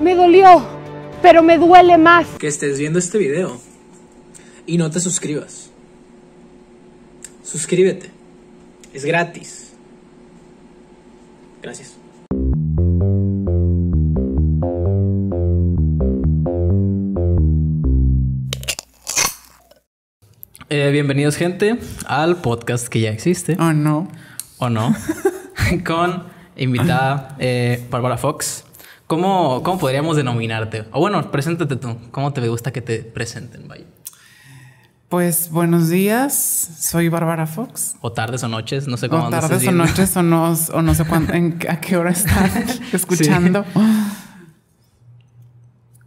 Me dolió, pero me duele más. Que estés viendo este video y no te suscribas. Suscríbete. Es gratis. Gracias. Eh, bienvenidos gente al podcast que ya existe. ¿O oh, no? ¿O oh, no? Con invitada eh, Bárbara Fox. ¿Cómo, podríamos denominarte? O bueno, preséntate tú. ¿Cómo te gusta que te presenten, vaya? Pues buenos días, soy Bárbara Fox. O tardes o noches, no sé cómo. O tardes o noches o no, o no sé a qué hora estás escuchando.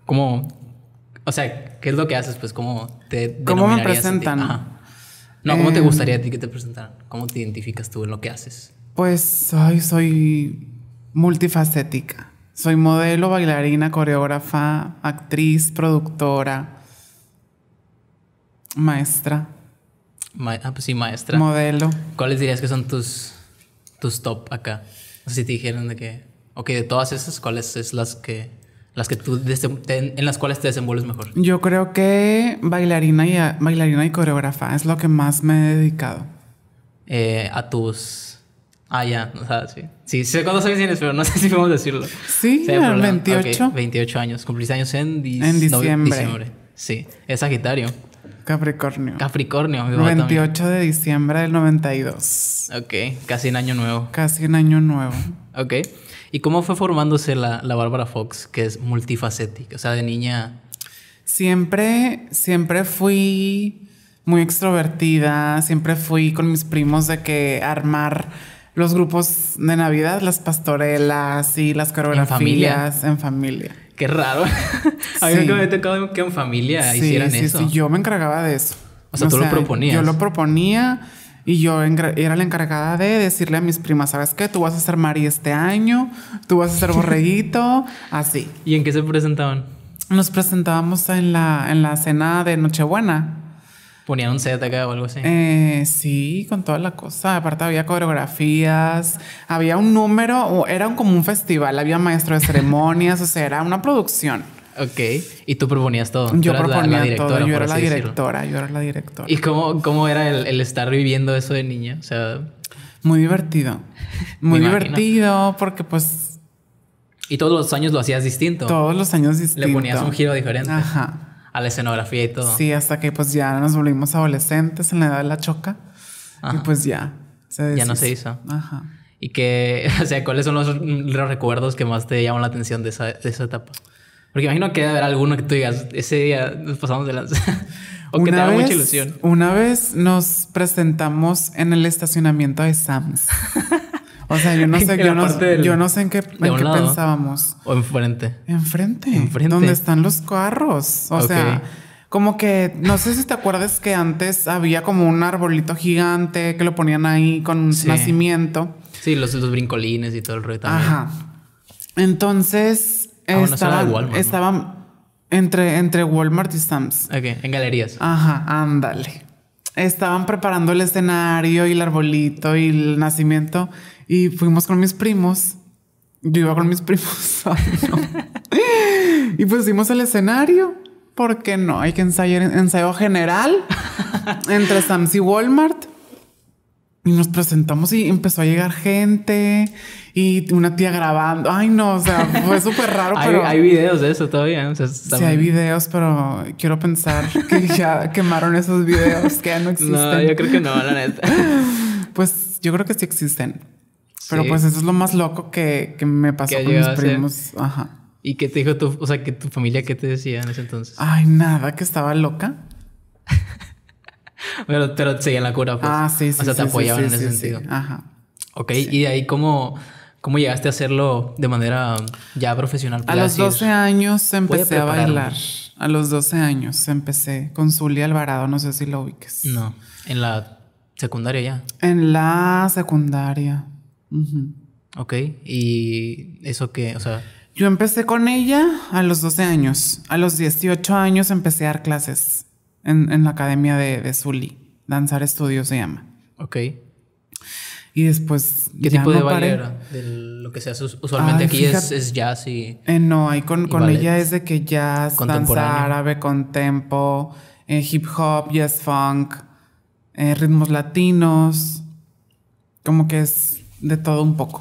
¿Cómo? O sea, ¿qué es lo que haces? Pues cómo te... ¿Cómo me presentan? No, ¿cómo te em, gustaría a ti que te presentaran? ¿Cómo te identificas tú en lo que haces? Pues soy multifacética. Soy modelo, bailarina, coreógrafa, actriz, productora, maestra. ah, pues sí, maestra. Modelo. ¿Cuáles dirías que son tus, top acá? si te dijeron de que, ok, de todas esas, ¿cuáles es las que, las que tú, en las cuales te desenvuelves mejor? Yo creo que bailarina y, bailarina y coreógrafa es lo que más me he dedicado. Eh, a tus Ah, ya, o sea, sí. Sí, sé cuántos años tienes, pero no sé si podemos decirlo. Sí, 28. 28 años. Cumpliste años en, diciembre en diciembre. Sí, es Sagitario. Capricornio. Capricornio. 28 de diciembre del 92. Ok, casi en año nuevo. Casi en año nuevo. ok. ¿Y cómo fue formándose la, la Bárbara Fox, que es multifacética? O sea, de niña... Siempre, siempre fui muy extrovertida, siempre fui con mis primos de que armar los grupos de Navidad, las pastorelas y las coreografías en familia. En familia. Qué raro. A mí me tocado que en familia hicieran eso. Sí, yo me encargaba de eso. O sea, tú lo proponías. Yo lo proponía y yo era la encargada de decirle a mis primas, ¿sabes qué? Tú vas a ser Mari este año, tú vas a ser borreguito, así. ¿Y en qué se presentaban? Nos presentábamos en la, en la cena de Nochebuena. Ponían un set acá o algo así. Eh, sí, con toda la cosa. Aparte había coreografías, había un número, o era como un festival, había maestro de ceremonias, o sea, era una producción. Ok. Y tú proponías todo. Yo proponía todo. Yo era la directora. Yo era la directora. ¿Y cómo, cómo era el, estar viviendo eso de niña? O sea... Muy divertido. Muy divertido porque pues... Y todos los años lo hacías distinto. Todos los años distinto. Le ponías un giro diferente. Ajá a la escenografía y todo. Sí, hasta que pues ya nos volvimos adolescentes en la edad de la choca. Y pues ya. ya no se hizo. Ajá. Y que, o sea, ¿cuáles son los, recuerdos que más te llaman la atención de esa, etapa? Porque imagino que debe haber alguno que tú digas, ese día nos pasamos de lanza. o que te da mucha ilusión. Una vez nos presentamos en el estacionamiento de Sam's. O sea, yo no sé, yo no, sé en qué, pensábamos. O enfrente. Enfrente. Enfrente. Donde están los carros. O sea, como que, no sé si te acuerdas que antes había como un arbolito gigante que lo ponían ahí con un nacimiento. Sí, los, los, brincolines y todo el rollo Ajá. Entonces, ah, estaban entre, entre Walmart y Sam's. Ok, en galerías. Ajá, ándale. Estaban preparando el escenario y el arbolito y el nacimiento. Y fuimos con mis primos. Yo iba con mis primos. y pusimos el escenario. Porque no, hay que ensayar ensayo general entre Sams y Walmart. Y nos presentamos y empezó a llegar gente y una tía grabando. Ay, no, o sea, fue súper raro. hay, videos de eso todavía. O sea, sí, hay videos, pero quiero pensar que ya quemaron esos videos que ya no existen. No, yo creo que no, la neta. pues yo creo que sí existen, pero pues eso es lo más loco que, me pasó con mis primos. Ajá. ¿Y qué te dijo tu, o sea, que tu familia qué te decía en ese entonces? Ay, nada, que estaba loca. pero, pero seguían la cura, pues. Ah, sí, sí. O sea, te apoyaban en ese sentido. Ajá. Ok, y de ahí cómo, cómo llegaste a hacerlo de manera ya profesional. A los 12 años empecé a bailar. A los 12 años empecé con Zulia Alvarado, no sé si lo ubiques. No, en la secundaria ya. En la secundaria. Ok, y eso que, o sea... Yo empecé con ella a los 12 años. A los 18 años empecé a dar clases en, la academia de, de Zully. Danzar Estudios se llama. Ok. Y después. ¿Qué tipo de lo que se usualmente aquí es, es, jazz y. Eh, no, ahí con, ella es de que jazz, danza árabe con tempo, eh, hip hop, jazz funk, eh, ritmos latinos. Como que es de todo un poco.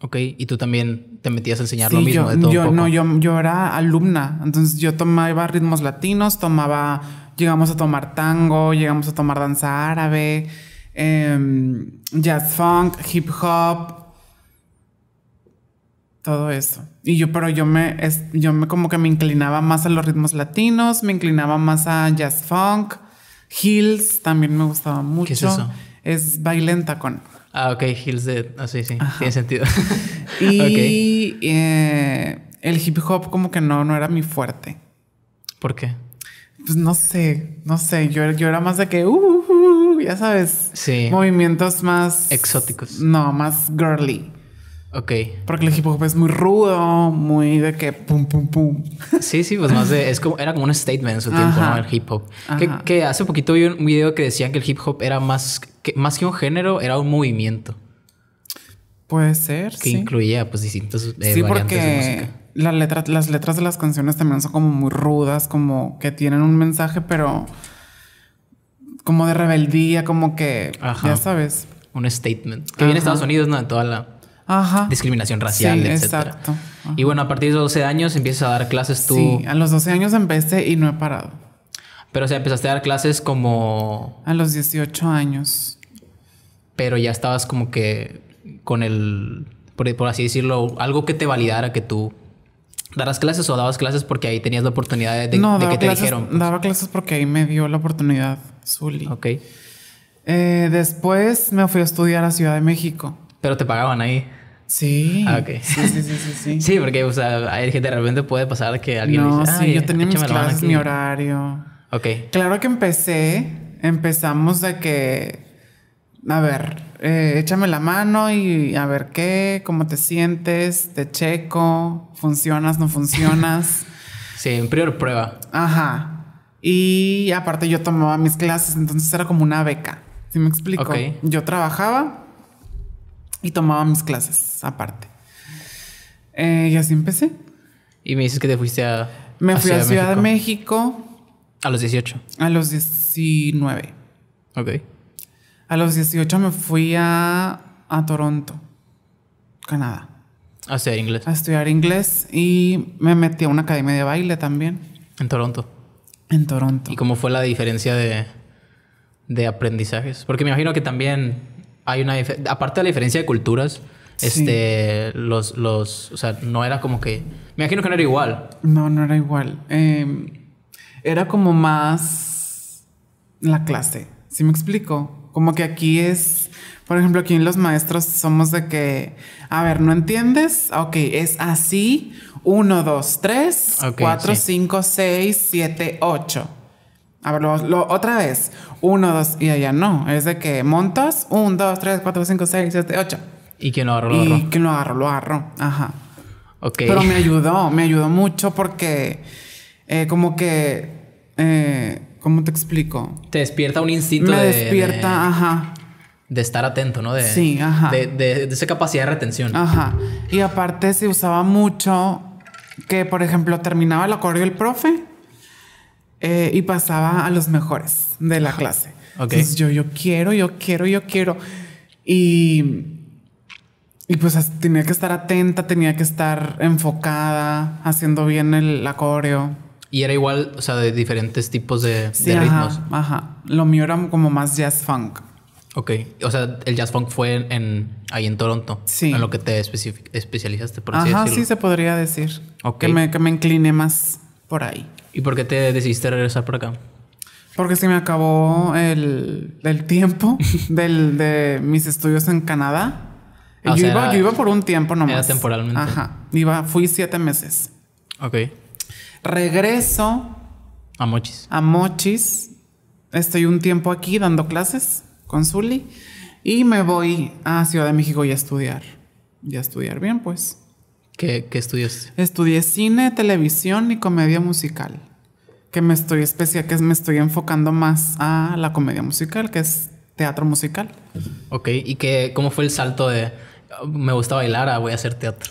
Ok, y tú también te metías a enseñar lo mismo de todo yo, No, yo, yo era alumna, entonces yo tomaba ritmos latinos, tomaba, llegamos a tomar tango, llegamos a tomar danza árabe, em, jazz funk, hip hop, todo eso. Y yo, pero yo me, yo como que me inclinaba más a los ritmos latinos, me inclinaba más a jazz funk, hills también me gustaba mucho. ¿Qué es eso? Es en Ah, ok, Hills Dead. Ah, sí, sí, tiene sentido. y eh, el hip hop como que no, no era mi fuerte. ¿Por qué? Pues no sé, no sé, yo, yo era más de que, uh, uh, uh, uh" ya sabes, movimientos más... Exóticos. No, más girly. Ok. Porque el hip hop es muy rudo, muy de que pum, pum, pum. Sí, sí, pues más de. Es como, era como un statement en su tiempo, ¿no? El hip hop. Que, hace poquito vi un video que decían que el hip hop era más que, más que un género, era un movimiento. Puede ser. Que incluía, pues, distintos. Eh, sí, porque... de música. las letras de las canciones también son como muy rudas, como que tienen un mensaje, pero como de rebeldía, como que, Ajá. ya sabes. Un statement. Que viene de Estados Unidos, ¿no? De toda la Ajá. discriminación racial, sí, Exacto. Y bueno, a partir de los 12 años empiezas a dar clases tú. Sí, a los 12 años empecé y no he parado. Pero o sea, empezaste a dar clases como... A los 18 años. Pero ya estabas como que con el, por, así decirlo, algo que te validara que tú daras clases o dabas clases porque ahí tenías la oportunidad de, de que te dijeron? Pues. Daba clases porque ahí me dio la oportunidad, Zully. Ok. Eh, después me fui a estudiar a Ciudad de México. Pero te pagaban ahí. Ah, sí. Sí, sí, sí, sí, sí. sí porque, o sea, hay gente de repente puede pasar que alguien no, dice, sí, yo tenía mis clases, mi horario. Ok. Claro que empecé, empezamos de que, a ver, eh, échame la mano y a ver qué, cómo te sientes, te checo, funcionas, no funcionas. sí, en prior prueba. Ajá. Y aparte yo tomaba mis clases, entonces era como una beca. ¿Sí me explico? Okay. Yo trabajaba y tomaba mis clases aparte. Eh, y así empecé. Y me dices que te fuiste a... Me fui a Ciudad de México. A los 18. A los 19. Ok. A los 18 me fui a, a Toronto, Canadá. A estudiar inglés. A estudiar inglés y me metí a una academia de baile también. En Toronto. En Toronto. ¿Y cómo fue la diferencia de, de aprendizajes? Porque me imagino que también hay una aparte de la diferencia de culturas, este, los, los, o sea, no era como que, me imagino que no era igual. No, no era igual. Em, era como más la clase, ¿si me explico? Como que aquí es, por ejemplo, aquí en los maestros somos de que, a ver, ¿no entiendes? Ah, ok, es así, Uno, dos, tres, cuatro, cinco, seis, siete, ocho. A ver, lo, otra vez. Uno, dos, y allá no. Es de que montas. uno dos, tres, cuatro, cinco, seis, siete, ocho. Y quien lo agarró, lo agarro lo agarró, lo agarró. Ajá. Ok. Pero me ayudó, me ayudó mucho porque, eh, como que. Eh, ¿Cómo te explico? Te despierta un instinto me despierta, ajá. De estar atento, ¿no? De, sí, ajá. De, esa capacidad de retención. Ajá. Y aparte, se usaba mucho que, por ejemplo, terminaba el acorde el profe eh, y pasaba a los mejores de la clase. Entonces yo, yo quiero, yo quiero, yo quiero. Y, y pues tenía que estar atenta, tenía que estar enfocada, haciendo bien el acordeo. Y era igual, o sea, de diferentes tipos de, sí, ajá, ritmos. Ajá. Lo mío era como más jazz funk. Ok. O sea, el jazz funk fue en, ahí en Toronto. Sí. En lo que te especializaste, por así ajá, sí se podría decir. Ok. Que me, que me incliné más por ahí. ¿Y por qué te decidiste regresar por acá? Porque se me acabó el, tiempo de mis estudios en Canadá. Ah, yo, iba, por un tiempo nomás. Era temporalmente. Ajá. fui siete meses. Ok. Regreso. A Mochis. A Mochis. Estoy un tiempo aquí dando clases con Zully. Y me voy a Ciudad de México y a estudiar. Y a estudiar bien, pues. ¿Qué, qué estudias? Estudié cine, televisión y comedia musical que me estoy especial, que me estoy enfocando más a la comedia musical, que es teatro musical. Ok, ¿y que, cómo fue el salto de me gusta bailar a voy a hacer teatro?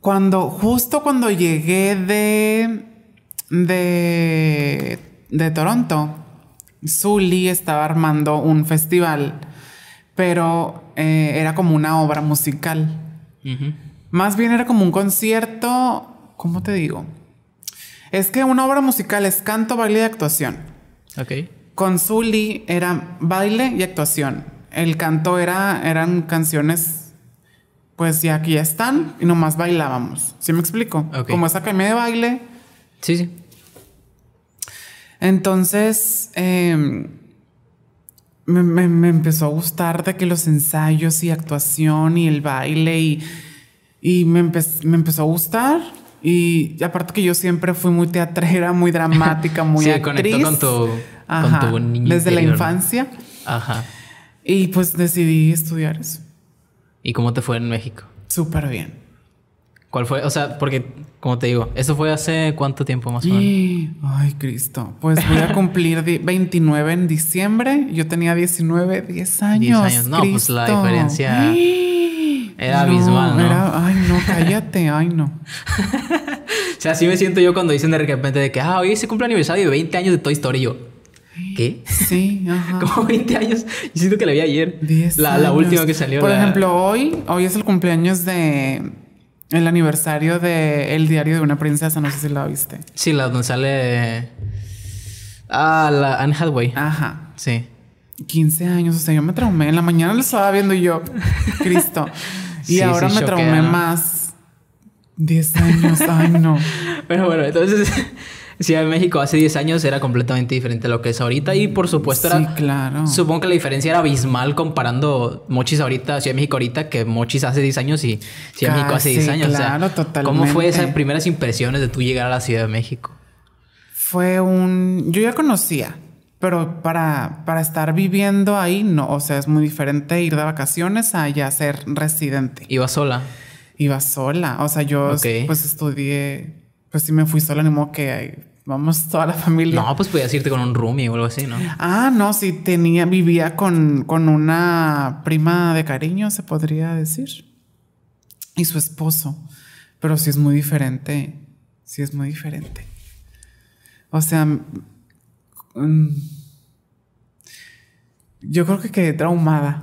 Cuando, justo cuando llegué de, de, de Toronto, Zully estaba armando un festival, pero eh, era como una obra musical. Más bien era como un concierto, ¿cómo te digo? Es que una obra musical es canto, baile y actuación. Ok. Con Zully era baile y actuación. El canto era, eran canciones, pues ya aquí ya están y nomás bailábamos. ¿Sí me explico? Como esa me de baile. Sí, sí. Entonces, em, me, empezó a gustar de que los ensayos y actuación y el baile y, y me empezó a gustar. Y aparte que yo siempre fui muy teatrera, muy dramática, muy sí, Conectó con tu, Desde la infancia. Ajá. Y pues decidí estudiar eso. ¿Y cómo te fue en México? Súper bien. ¿Cuál fue? O sea, porque, como te digo, ¿eso fue hace cuánto tiempo más o menos? Ay, Cristo. Pues voy a cumplir 29 en diciembre. Yo tenía 19, 10 años. 10 años. No, pues la diferencia. Era no, abismal, ¿no? ay, no, cállate, ay, no. o sea, así me siento yo cuando dicen de repente de que, ah, hoy se cumple aniversario de 20 años de Toy Story. Yo, ¿qué? Sí, Como 20 años. Yo siento que la vi ayer. la, última que salió. Por ejemplo, hoy, hoy es el cumpleaños de. El aniversario del diario de una princesa, no sé si la viste. Sí, la donde sale. Ah, la Anne Hathaway. Ajá. Sí. 15 años, o sea, yo me traumé. En la mañana lo estaba viendo y yo, Cristo. Y ahora me traumé más. 10 años, ay no. Pero bueno, entonces Ciudad de México hace 10 años era completamente diferente a lo que es ahorita y por supuesto era... claro. Supongo que la diferencia era abismal comparando Mochis ahorita, Ciudad de México ahorita, que Mochis hace 10 años y Ciudad de México hace 10 años. Claro, totalmente. ¿Cómo fue esas primeras impresiones de tú llegar a la Ciudad de México? Fue un... Yo ya conocía pero para, para estar viviendo ahí, no, o sea, es muy diferente ir de vacaciones a ya ser residente. ¿Iba sola? Iba sola, o sea, yo pues estudié, pues sí me fui sola, ni modo que vamos toda la familia. No, pues podías irte con un roomie o algo así, ¿no? Ah, no, sí, tenía, vivía con, con una prima de cariño, se podría decir, y su esposo, pero sí es muy diferente, sí es muy diferente. O sea, Mm. yo creo que quedé traumada.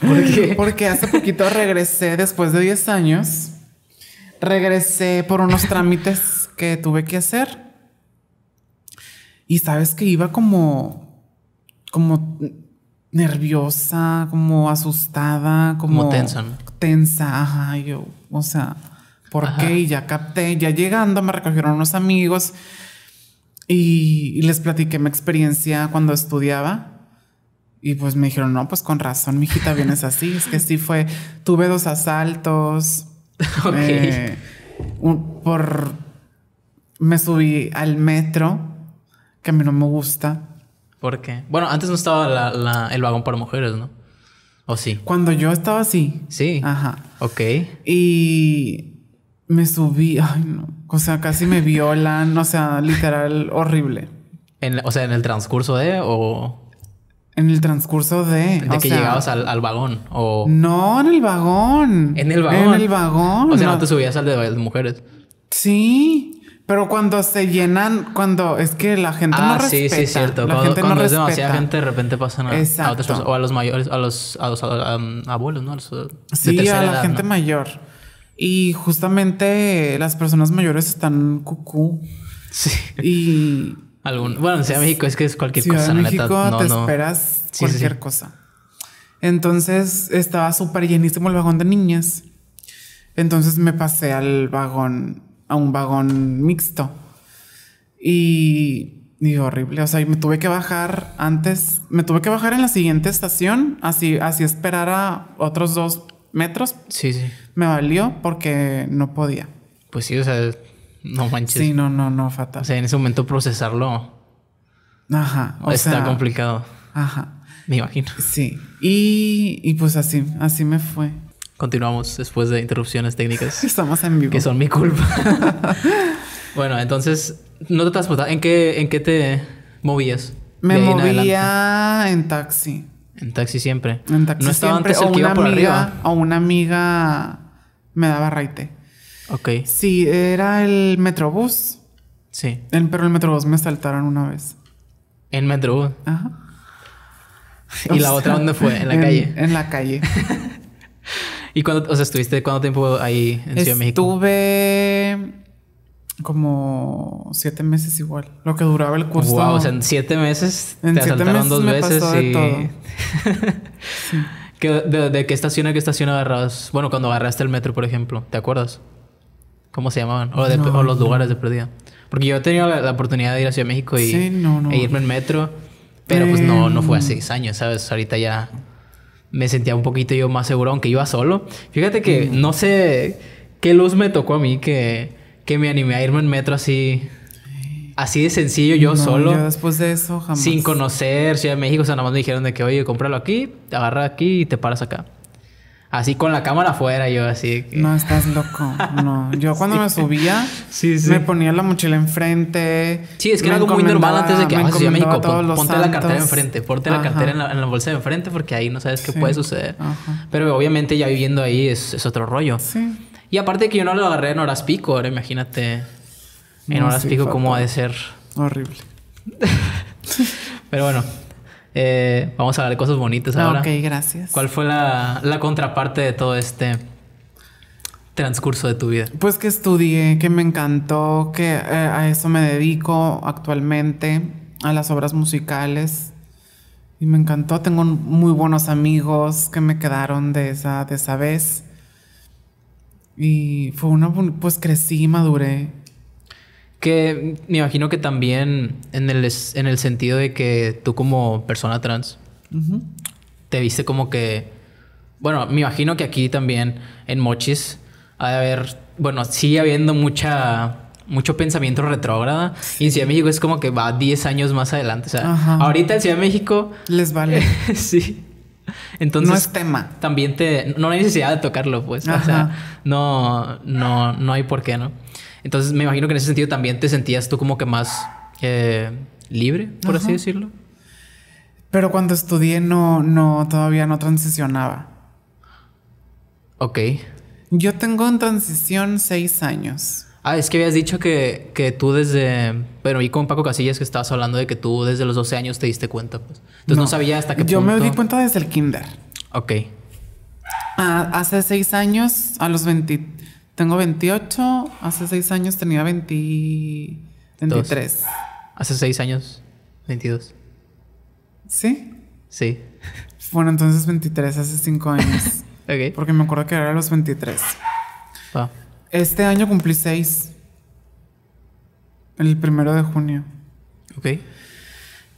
Porque hace poquito regresé, después de 10 años, regresé por unos trámites que tuve que hacer. Y sabes que iba como, como nerviosa, como asustada, como, tensa. Tensa, ajá, yo, o sea, porque ya capté, ya llegando me recogieron unos amigos y, les platiqué mi experiencia cuando estudiaba. Y pues me dijeron, no, pues con razón, mi mijita, vienes así. Es que sí fue, tuve dos asaltos. Ok. Eh, por, me subí al metro, que a mí no me gusta. ¿Por qué? Bueno, antes no estaba el vagón para mujeres, ¿no? ¿O sí? Cuando yo estaba así. Sí. Ajá. Ok. Y me subí, ay no, o sea, casi me violan, o sea, literal horrible. o sea, en el transcurso de o en el transcurso de. De que llegabas al, al, vagón o. No, en el vagón. En el vagón. En el vagón. O sea, no, te subías al de, mujeres. Sí. Pero cuando se llenan, cuando es que la gente ah, no sí, respeta. sí, es cierto. La cuando, gente no es respeta. demasiada gente, de repente pasan a, otras personas, o a los mayores, a los, a los um, abuelos, ¿no? sí, a la gente mayor. Y justamente las personas mayores están cucú. Sí. Y. Algún, bueno, en Ciudad de México es que es cualquier cosa. En México te esperas cualquier cosa. Entonces estaba súper llenísimo el vagón de niñas. Entonces me pasé al vagón, a un vagón mixto. Y, horrible. O sea, me tuve que bajar antes, me tuve que bajar en la siguiente estación, así, así esperar a otros dos metros. Sí, sí. Me valió porque no podía. Pues sí, o sea, no manches. Sí, no, no, no, fatal. O sea, en ese momento procesarlo. Ajá. está complicado. Ajá. Me imagino. Sí. Y, pues así, así me fue. Continuamos después de interrupciones técnicas. Estamos en vivo. Que son mi culpa. bueno, entonces, no te transporta? ¿En qué, ¿En qué te movías? Me movía en taxi. En taxi siempre. no estaba siempre. Antes el o una por amiga, arriba. O una amiga me daba raite. Ok. Sí, era el Metrobús. Sí. El, pero el Metrobús me saltaron una vez. ¿En Metrobús? Ajá. ¿Y la otra dónde fue? ¿En la calle? En la calle. ¿Y cuándo, o sea, estuviste cuánto tiempo ahí en Ciudad de México? Estuve como siete meses igual, lo que duraba el curso. Wow, o sea, en siete meses en te siete meses dos veces de todo. sí. de, qué estación a qué estación agarrabas? Bueno, cuando agarraste el metro, por ejemplo, ¿te acuerdas? ¿Cómo se llamaban? O, los lugares de perdida. Porque yo he tenido la, oportunidad de ir a Ciudad de México y, e irme en metro, pero pues no, no fue hace seis años, ¿sabes? Ahorita ya me sentía un poquito yo más seguro, aunque iba solo. Fíjate que no sé qué luz me tocó a mí que que me animé a irme en metro así. Así de sencillo, yo no, solo. Yo después de eso jamás. Sin conocer Ciudad de México, o sea, nada más me dijeron de que, oye, cómpralo aquí, te agarra aquí y te paras acá. Así con la cámara afuera, yo así. No, estás loco. No. Yo cuando me subía, sí, me ponía la mochila enfrente. Sí, es que era algo muy normal antes de que vayas a México. ponte la cartera enfrente, ponte la cartera en la, bolsa de enfrente porque ahí no sabes qué puede suceder. Pero obviamente ya viviendo ahí es, es otro rollo. Sí. Y aparte que yo no lo agarré en horas pico, ahora imagínate en horas pico cómo ha de ser. Horrible. Pero bueno, eh, vamos a hablar de cosas bonitas ah, ahora. Ok, gracias. ¿Cuál fue la, contraparte de todo este transcurso de tu vida? Pues que estudié, que me encantó, que eh, a eso me dedico actualmente, a las obras musicales. Y me encantó, tengo muy buenos amigos que me quedaron de esa, de esa vez. Y fue una, pues crecí, maduré. Que me imagino que también en el, en el sentido de que tú como persona trans, te viste como que, bueno, me imagino que aquí también en Mochis ha de haber, bueno, sigue habiendo mucha mucho pensamiento retrógrada. Y en Ciudad de México es como que va 10 años más adelante. O sea, ahorita en Ciudad de México. Les vale. sí. Entonces, no es tema. También te, no hay necesidad de tocarlo, pues. O sea, no, no, hay por qué, ¿no? Entonces, me imagino que en ese sentido también te sentías tú como que más eh, libre, por así decirlo. Pero cuando estudié, no, no, todavía no transicionaba. Ok. Yo tengo en transición seis años. Ah, es que habías dicho que, tú desde. Bueno, y con Paco Casillas que estabas hablando de que tú desde los 12 años te diste cuenta, pues. Entonces no, sabía hasta qué yo punto. Yo me di cuenta desde el kinder. Ok. Ah, hace seis años, a los 20. Tengo 28, hace seis años tenía 23. Hace seis años, 22. ¿Sí? Sí. Bueno, entonces 23, hace cinco años. ok. Porque me acuerdo que era a los 23. Este año cumplí seis. El primero de junio. Ok.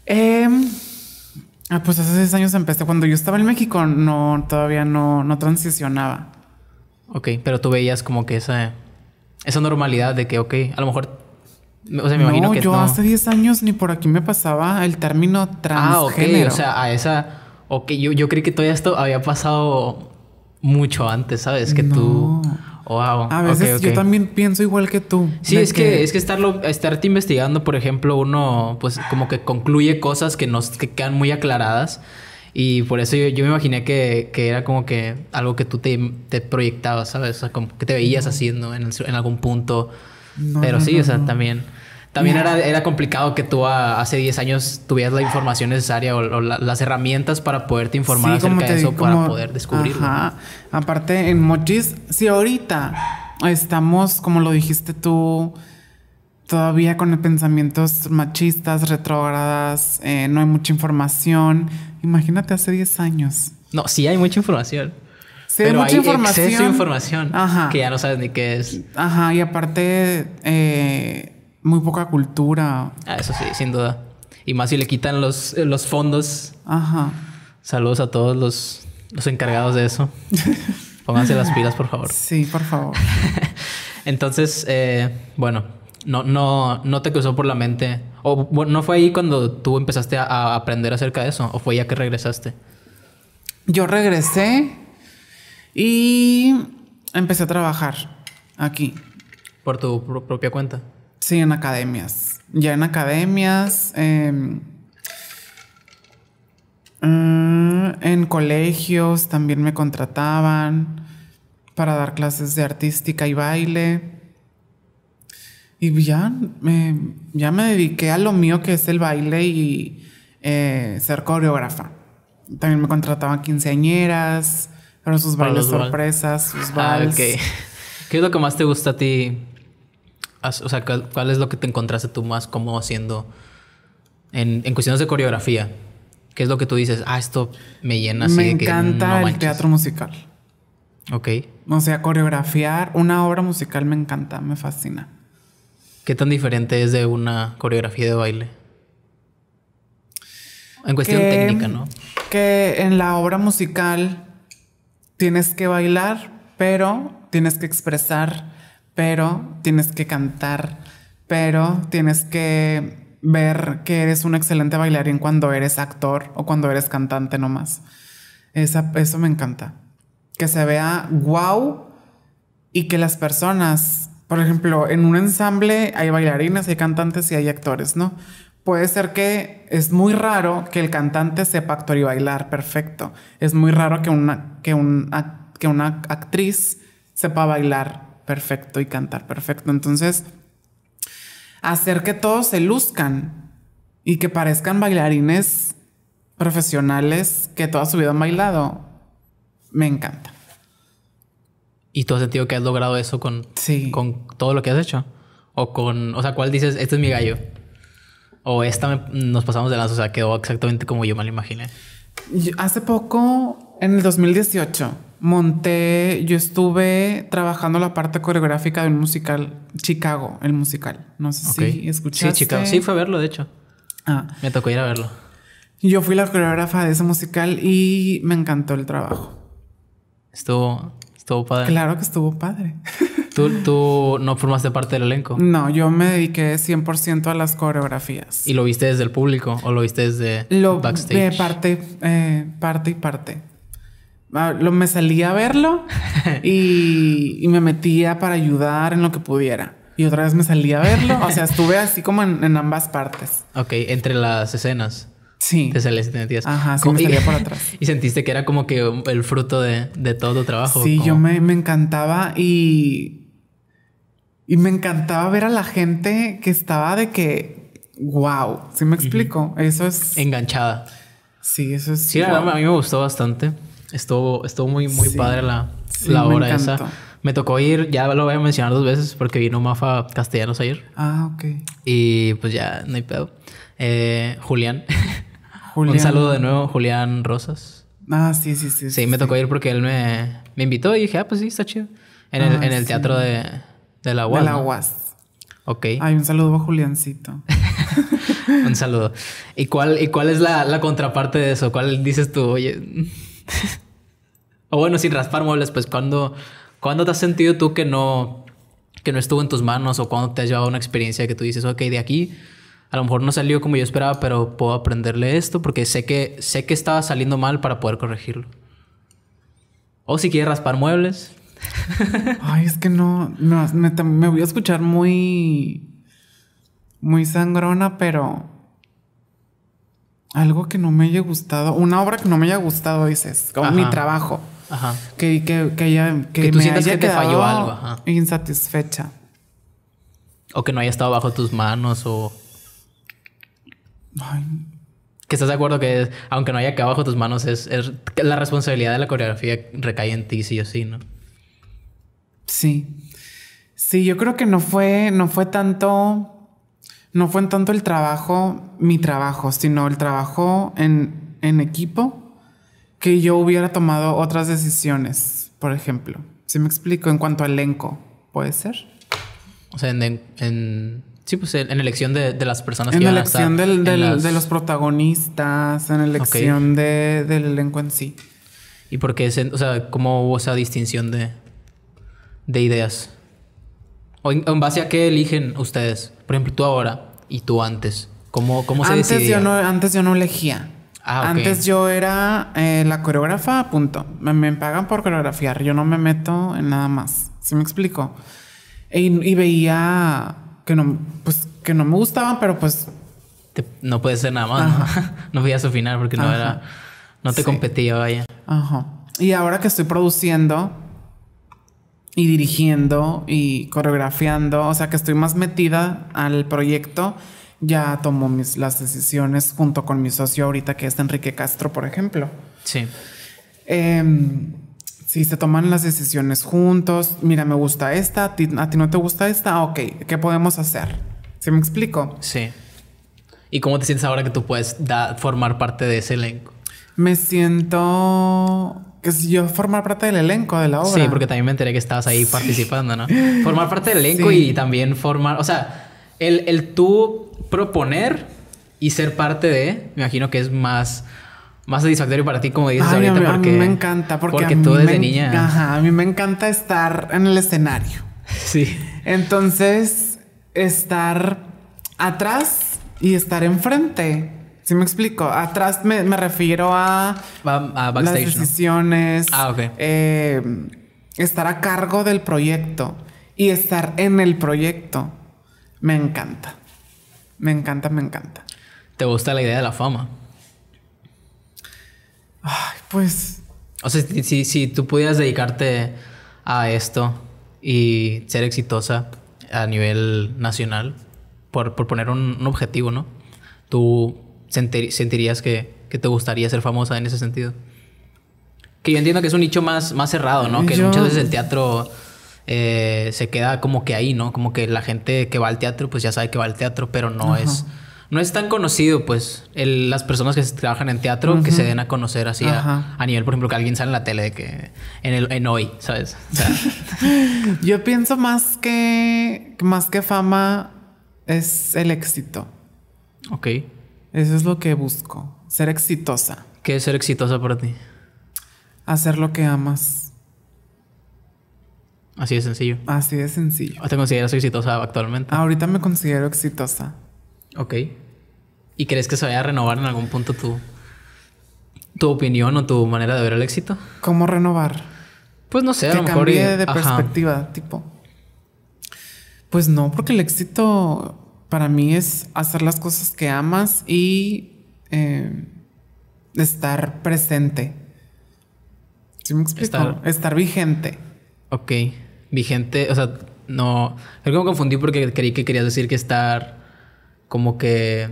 Em, ah, pues hace seis años empecé. Cuando yo estaba en México, no, todavía no, no transicionaba. Ok, pero tú veías como que esa, esa normalidad de que, ok, a lo mejor. O sea, me imagino que. Yo hace 10 años ni por aquí me pasaba el término transgénero. Ah, ok. O sea, a esa. Ok, yo, yo creí que todo esto había pasado mucho antes, ¿sabes? Que tú. Wow. A veces yo también pienso igual que tú. Sí, es que, es que estarlo, estarte investigando, por ejemplo, uno pues como que concluye cosas que nos que quedan muy aclaradas. Y por eso yo, yo me imaginé que, que, era como que algo que tú te, te proyectabas, ¿sabes? O sea, como que te veías haciendo en, en algún punto. Pero sí, o sea, también. También era, complicado que tú hace 10 años tuvieras la información necesaria o, las herramientas para poderte informar acerca de eso, para poder descubrirlo. Ajá. Aparte, en Mochis, si ahorita estamos, como lo dijiste tú, todavía con pensamientos machistas, retrógradas, eh, no hay mucha información. Imagínate hace 10 años. No, sí hay mucha información. Sí, pero hay mucha información. Exceso de información que ya no sabes ni qué es. Ajá, y aparte, eh, muy poca cultura. Ah, eso sí, sin duda. Y más si le quitan los, eh, fondos. Ajá. Saludos a todos los, los encargados de eso. Pónganse las pilas, por favor. Sí, por favor. Entonces, eh, bueno, no, no, no te cruzó por la mente. O ¿no fue ahí cuando tú empezaste a, aprender acerca de eso? ¿O fue ya que regresaste? Yo regresé y empecé a trabajar aquí. ¿Por tu propia cuenta? Sí, en academias. Ya en academias, em, ah, en colegios también me contrataban para dar clases de artística y baile. Y ya me, ya me dediqué a lo mío que es el baile y eh, ser coreógrafa. También me contrataban quinceañeras, para sus bailes sorpresas, sus ah, vals. ¿Qué es lo que más te gusta a ti o sea, cuál es lo que te encontraste tú más Como haciendo en, cuestiones de coreografía? ¿Qué es lo que tú dices? Ah, esto me llena. Así me de encanta el teatro musical. Ok. O sea, coreografiar una obra musical me encanta, me fascina. ¿Qué tan diferente es de una coreografía de baile? En cuestión técnica, ¿no? Que en la obra musical tienes que bailar, pero tienes que expresar pero tienes que cantar, pero tienes que ver que eres un excelente bailarín cuando eres actor o cuando eres cantante nomás. Esa, eso me encanta. Que se vea wow y que las personas, por ejemplo, en un ensamble hay bailarines, hay cantantes y hay actores, ¿no? Puede ser que es muy raro que el cantante sepa actuar y bailar perfecto. Es muy raro que una, que una actriz sepa bailar perfecto y cantar perfecto. Entonces, hacer que todos se luzcan y que parezcan bailarines profesionales que toda su vida han bailado, me encanta. ¿Y tú has sentido que has logrado eso con, con todo lo que has hecho? O con, o sea, ¿cuál dices, este es mi gallo? O esta nos pasamos de lanza, o sea, quedó exactamente como yo me lo imaginé. hace poco, en el 2018, monté, yo estuve trabajando la parte coreográfica de un musical, Chicago, el musical. No sé si escuchaste. Sí, Chicago. Sí, fue a verlo, de hecho. Ah. Me tocó ir a verlo. Yo fui la coreógrafa de ese musical y me encantó el trabajo. Estuvo, estuvo padre. Claro que estuvo padre. ¿Tú, ¿Tú no formaste parte del elenco? No, yo me dediqué 100% a las coreografías. ¿Y lo viste desde el público o lo viste desde lo, backstage? parte, eh, parte y parte. Ah, me salía a verlo y, me metía para ayudar en lo que pudiera. Y otra vez me salía a verlo. O sea, estuve así como en, ambas partes. Ok, entre las escenas. Sí. Te salías y Ajá, sí, salía por atrás. y sentiste que era como que el fruto de, todo tu trabajo. Sí, yo me, encantaba y. Y me encantaba ver a la gente que estaba de que. ¡Wow! ¿Sí me explico? Eso es. Enganchada. Sí, eso es. Sí, a mí me gustó bastante. Estuvo, estuvo muy, muy padre la, hora me esa. Me tocó ir, ya lo voy a mencionar dos veces porque vino Mafa Castellanos ayer. Ah, ok. Y pues ya, no hay pedo. Eh, Julián. Un saludo de nuevo, Julián Rosas. Ah, sí, sí, sí. Sí, me tocó ir porque él me, me, invitó y dije, ah, pues sí, está chido. En el, ah, teatro de, de la UAS. De la UAS. Ok. Ay, un saludo a Juliancito. un saludo. ¿Y cuál, y cuál es la, contraparte de eso? ¿Cuál dices tú, oye? o bueno, sin raspar muebles, pues cuando, cuando te has sentido tú que no, que no estuvo en tus manos o cuando te has llevado una experiencia que tú dices, ok, de aquí a lo mejor no salió como yo esperaba, pero puedo aprenderle esto porque sé que, sé que estaba saliendo mal para poder corregirlo. O si quieres raspar muebles. Ay, es que no, me, me voy a escuchar muy, muy sangrona, pero algo que no me haya gustado, una obra que no me haya gustado, dices, como mi trabajo. Ajá. Que, que, haya, que, me haya que falló algo. Insatisfecha. O que no haya estado bajo tus manos o... Ay. Que estás de acuerdo que aunque no haya quedado bajo tus manos, es, es la responsabilidad de la coreografía recae en ti, sí o sí, ¿no? Sí. Sí, yo creo que no fue, no fue tanto no fue en tanto el trabajo, mi trabajo, sino el trabajo en, equipo, que yo hubiera tomado otras decisiones, por ejemplo. Si me explico, en cuanto al elenco, ¿puede ser? O sea, en, en, sí, pues en elección de, las personas. En que elección a estar, del, de los protagonistas, en elección de, del elenco en sí. ¿Y por qué, o sea, cómo hubo esa distinción de, ideas? ¿O en base a qué eligen ustedes? Por ejemplo, tú ahora y tú antes. ¿Cómo, cómo se antes Yo no, antes yo no elegía. Ah, Antes yo era eh, la coreógrafa, punto. Me, me, pagan por coreografiar. Yo no me meto en nada más. ¿Sí me explico? y veía que no, pues, que no me gustaban, pero pues... no puede ser nada más. No, voy a su final porque no era... No te competía, vaya. Ajá. Y ahora que estoy produciendo, y dirigiendo y coreografiando, o sea que estoy más metida al proyecto, ya tomo mis, las decisiones junto con mi socio ahorita que es Enrique Castro, por ejemplo. Sí. Sí, em, si se toman las decisiones juntos, mira, me gusta esta, a ti, a ti no te gusta esta, ah, ok, ¿qué podemos hacer? ¿Sí me explico? Sí. ¿Y cómo te sientes ahora que tú puedes formar parte de ese elenco? Me siento que yo formar parte del elenco de la obra. Sí, porque también me enteré que estabas ahí participando, ¿no? Formar parte del elenco y también formar, o sea, el, el tú proponer y ser parte de, me imagino que es más más satisfactorio para ti, como dices ahorita, porque... A mí me encanta, porque... tú desde niña... Ajá, a mí me encanta estar en el escenario. Sí. Entonces, estar atrás y estar enfrente si me explico, atrás me, refiero a, las decisiones, ah, eh, estar a cargo del proyecto y estar en el proyecto. Me encanta, me encanta, me encanta. ¿Te gusta la idea de la fama? Ay, pues... O sea, si, tú pudieras dedicarte a esto y ser exitosa a nivel nacional, por, poner un, un objetivo, ¿no? Tú sentirías que, que, te gustaría ser famosa en ese sentido? Que yo entiendo que es un nicho más, más cerrado, ¿no? Que muchas veces el teatro eh, se queda como que ahí, ¿no? Como que la gente que va al teatro, pues ya sabe que va al teatro, pero no es... No es tan conocido, pues, las personas que trabajan en teatro que se den a conocer así a, nivel, por ejemplo, que alguien sale en la tele de que en, el, en hoy, ¿sabes? O sea, Yo pienso más que más que fama es el éxito. Ok. Eso es lo que busco, ser exitosa. ¿Qué es ser exitosa para ti? Hacer lo que amas. Así de sencillo. Así de sencillo. ¿O ¿Te consideras exitosa actualmente? Ahorita me considero exitosa. Ok. ¿Y crees que se vaya a renovar en algún punto tu, tu opinión o tu manera de ver el éxito? ¿Cómo renovar? Pues no sé, a lo mejor. Cambie de perspectiva, tipo. Pues no, porque el éxito para mí es hacer las cosas que amas y eh, estar presente. ¿Sí me explico? Estar, vigente. Ok, vigente, o sea, no, Algo me confundí porque creí que querías decir que estar como que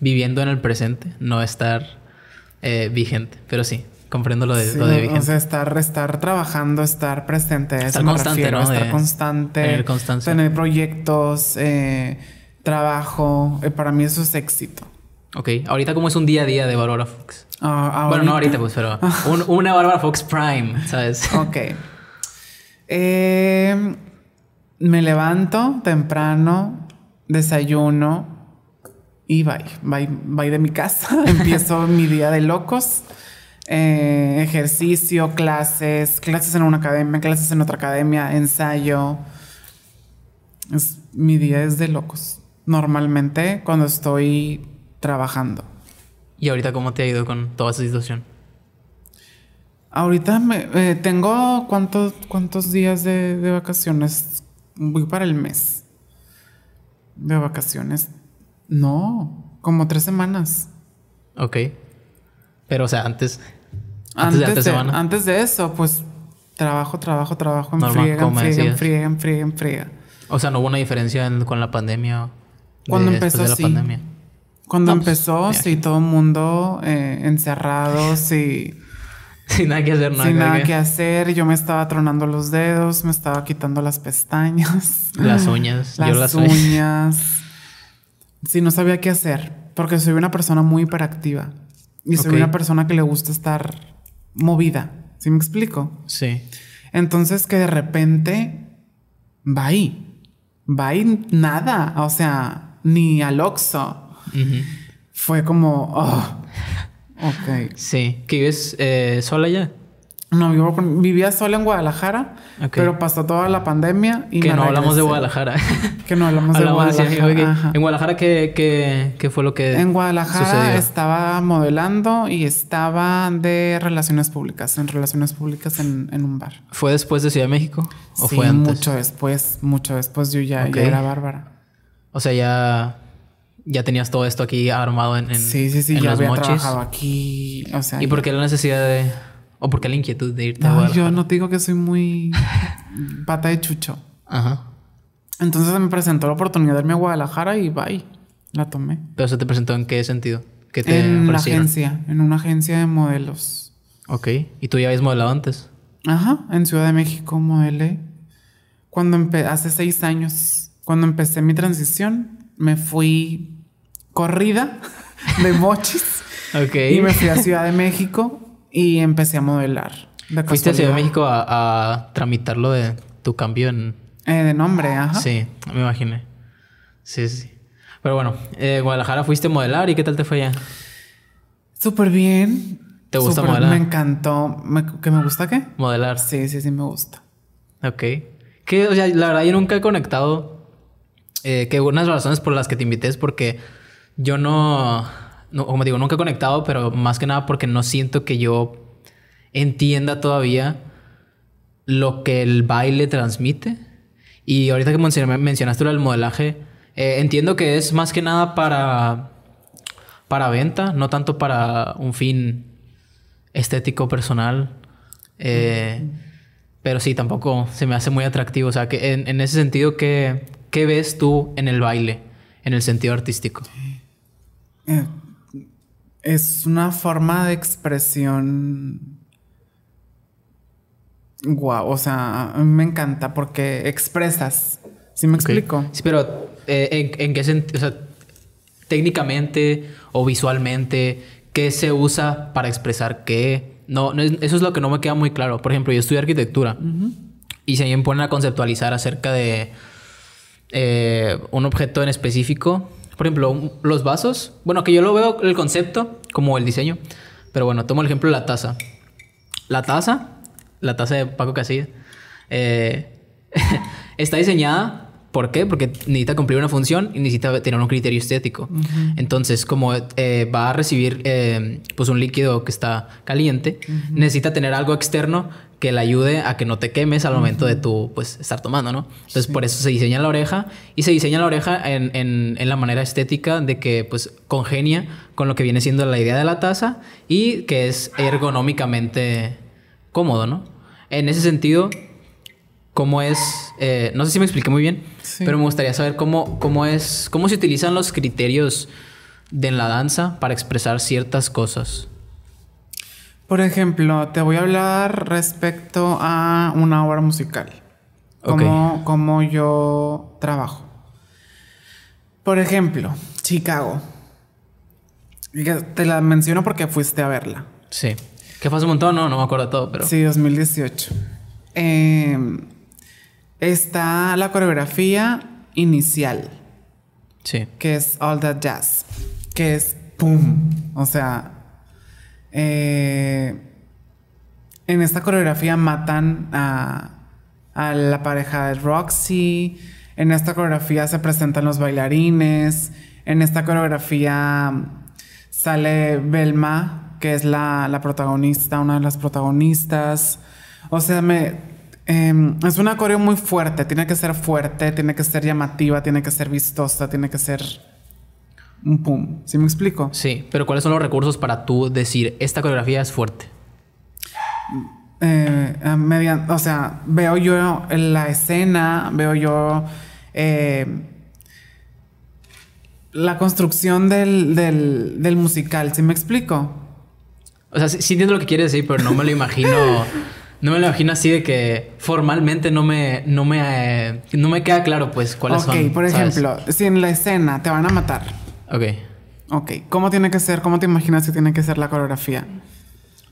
viviendo en el presente, no estar eh, vigente, pero sí, comprendo lo de, lo de vigente. O sea, estar, estar trabajando, estar presente, estar constante, me estar constante, tener, proyectos, eh, trabajo. Eh, para mí eso es éxito. Ok, ahorita cómo es un día a día de Barbara Fox. Ah, bueno, no ahorita, pues, pero una Barbara Fox Prime, ¿sabes? Ok. Eh, me levanto temprano, desayuno y bye. Bye, de mi casa. Empiezo mi día de locos. Eh, ejercicio, clases, clases en una academia, clases en otra academia, ensayo. mi día es de locos normalmente cuando estoy trabajando. ¿Y ahorita cómo te ha ido con toda esa situación? Ahorita me, eh, tengo cuántos, cuántos días de, vacaciones. Voy para el mes. De vacaciones. No, como tres semanas. Ok. Pero, o sea, antes. Antes, de, antes de, eso, pues trabajo, trabajo, trabajo en enfría, enfría, enfría, O sea, no hubo una diferencia con la pandemia. Cuando empezó, Cuando pues, empezó, sí, todo el mundo eh, encerrado, sí. Sin nada que hacer, nada Sin nada que... hacer. Yo me estaba tronando los dedos, me estaba quitando las pestañas. Las uñas. las, las uñas. Sí, no sabía qué hacer. Porque soy una persona muy hiperactiva. Y soy una persona que le gusta estar movida. ¿Sí me explico? Sí. Entonces que de repente... Va ahí. Va ahí nada. O sea, ni al Oxxo. Fue como, oh, ok. Sí. ¿Que vives eh, sola ya? No, vivía sola en Guadalajara, pero pasó toda la pandemia y Que no hablamos de Guadalajara. que no hablamos, de Guadalajara. ¿En Guadalajara ¿qué, fue lo que En Guadalajara estaba modelando y estaba de relaciones públicas, en relaciones públicas en, un bar. ¿Fue después de Ciudad de México? ¿O fue antes? mucho después, mucho después. Yo ya, ya era Bárbara. O sea, ya, ya tenías todo esto aquí armado en, en Sí, sí, sí, aquí. ¿Y por qué la necesidad de...? ¿O por qué la inquietud de irte no, Guadalajara? Yo no digo que soy muy pata de chucho. Ajá. Entonces me presentó la oportunidad de irme a Guadalajara y bye. La tomé. ¿Pero se te presentó en qué sentido? te en una agencia, en una agencia de modelos. Ok. ¿Y tú ya habías modelado antes? Ajá, en Ciudad de México modelé cuando hace seis años. Cuando empecé mi transición, me fui corrida de mochis. okay. Y me fui a Ciudad de México y empecé a modelar. ¿Fuiste a Ciudad de México a, a tramitar lo de tu cambio en... Eh, de nombre, ajá. Sí, me imaginé. Sí, sí. Pero bueno, eh, Guadalajara fuiste a modelar y ¿qué tal te fue allá? Súper bien. ¿Te gusta modelar? Me encantó. Me, ¿Qué me gusta qué? Modelar. Sí, sí, sí, me gusta. Ok. Que, o sea, la verdad, yo nunca he conectado eh, que una razones por las que te invité es porque yo no, como digo, nunca he conectado, pero más que nada porque no siento que yo entienda todavía lo que el baile transmite. Y ahorita que mencionaste lo modelaje, eh, entiendo que es más que nada para, para venta, no tanto para un fin estético personal. Eh, mm. Pero sí, tampoco se me hace muy atractivo. O sea, que en, ese sentido, que... ¿Qué ves tú en el baile, en el sentido artístico? Eh, es una forma de expresión. Guau, o sea, me encanta porque expresas. ¿Sí me explico? Sí, pero eh, ¿en, qué sentido? técnicamente o visualmente, ¿qué se usa para expresar qué? No, eso es lo que no me queda muy claro. Por ejemplo, yo estudié arquitectura y se me ponen a conceptualizar acerca de eh, un objeto en específico. Por ejemplo, los vasos. Bueno, que yo lo veo el concepto como el diseño. Pero bueno, tomo el ejemplo de la taza. La taza, la taza de Paco Casilla eh, está diseñada. ¿Por qué? Porque necesita cumplir una función y necesita tener un criterio estético. Entonces, como eh, va a recibir pues un líquido que está caliente, necesita tener algo externo que le ayude a que no te quemes al momento de tu, pues, estar tomando, ¿no? Entonces, por eso se diseña la oreja y se diseña la oreja en, la manera estética de que, pues, congenia con lo que viene siendo la idea de la taza y que es ergonómicamente cómodo, ¿no? En ese sentido, ¿cómo es? Eh, no sé si me expliqué muy bien, pero me gustaría saber cómo, cómo es, cómo se utilizan los criterios de la danza para expresar ciertas cosas. Por ejemplo, te voy a hablar respecto a una obra musical. como yo trabajo. Por ejemplo, Chicago. Te la menciono porque fuiste a verla. Sí. Que fue hace un montón, no, no me acuerdo todo, pero. Sí, 2018. Em, está la coreografía inicial. Sí. Que es All That Jazz. Que es pum. O sea, eh, en esta coreografía matan a, la pareja de Roxy. En esta coreografía se presentan los bailarines. En esta coreografía mm, sale Belma, que es la, protagonista, una de las protagonistas. O sea, me, em, es una coreo muy fuerte. Tiene que ser fuerte, tiene que ser llamativa, tiene que ser vistosa, tiene que ser un pum. ¿Sí me explico? Sí, pero ¿cuáles son los recursos para tú decir esta coreografía es fuerte? Eh, o sea, veo yo la escena, veo yo eh, la construcción del, del, musical, ¿sí me explico? O sea, sí, entiendo lo que quieres decir, pero no me lo imagino. No me lo imagino así de que formalmente no me, no me, no me queda claro, pues, cuáles son. Ok, por ejemplo, si en la escena te van a matar, Ok. Ok. ¿Cómo tiene que ser? ¿Cómo te imaginas que tiene que ser la coreografía?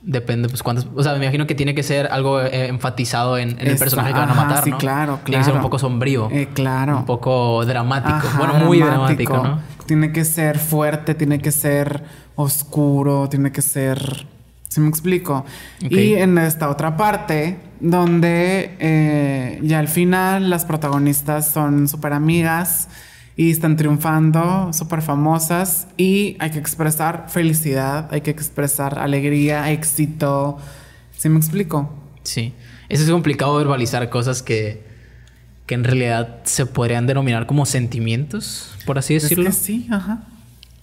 Depende, pues cuántas. O sea, me imagino que tiene que ser algo eh, enfatizado en, el personaje que van a matar. Sí, claro, claro. Tiene que ser un poco sombrío. Eh, claro. Un poco dramático. bueno, muy dramático, ¿no? Tiene que ser fuerte, tiene que ser oscuro, tiene que ser. ¿Sí me explico? Y en esta otra parte, donde eh, ya al final las protagonistas son súper amigas y están triunfando, súper famosas y hay que expresar felicidad, hay que expresar alegría, éxito. ¿Sí me explico? Sí. Eso es complicado verbalizar cosas que, en realidad se podrían denominar como sentimientos, por así decirlo. Es que sí, ajá.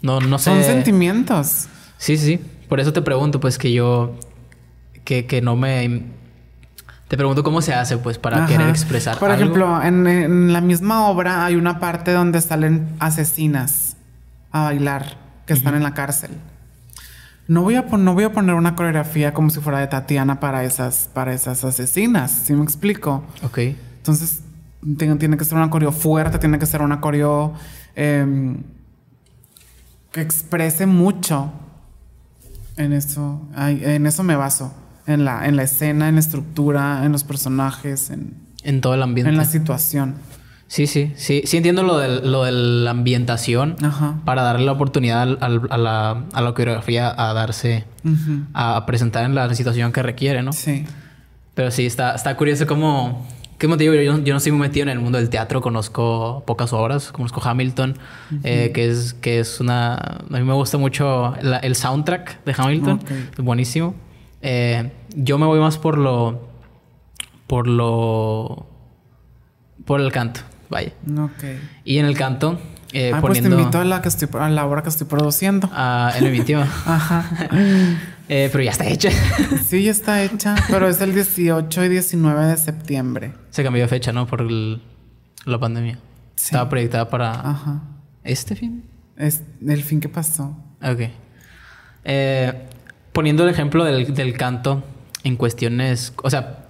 No, no sé. Son sentimientos. Sí, sí. Por eso te pregunto, pues que yo, que, que no me te pregunto cómo se hace, pues, para querer expresar. Por ejemplo, en, la misma obra hay una parte donde salen asesinas a bailar que están en la cárcel. No voy, a, poner una coreografía como si fuera de Tatiana para esas, asesinas, si ¿sí me explico. Ok. Entonces, tiene, que ser una coreo fuerte, tiene que ser una coreo em, que exprese mucho. En eso, en eso me baso en la, en la escena, en la estructura, en los personajes, en, en todo el ambiente. En la situación. Sí, sí, sí, sí entiendo lo de, lo de la ambientación para darle la oportunidad al, a, la, a, la, coreografía a darse, a presentar en la situación que requiere, ¿no? Sí. Pero sí, está, está curioso cómo, ¿Qué motivo? Yo, yo no estoy muy metido en el mundo del teatro, conozco pocas obras, conozco Hamilton, eh, que, es, que es una... A mí me gusta mucho el soundtrack de Hamilton, Es buenísimo. Eh, yo me voy más por lo. por lo. por el canto, vaya. Ok. Y en el canto. Eh, ah, pues poniendo, te a la, que la obra que estoy produciendo. Ah, en el 21. Ajá. Eh, pero ya está hecha. sí, ya está hecha. Pero es el 18 y 19 de septiembre. Se cambió fecha, ¿no? Por la pandemia. Sí. Estaba proyectada para. Ajá. ¿Este fin? Es el fin que pasó. Ok. Eh, poniendo el ejemplo del, del canto en cuestiones, o sea,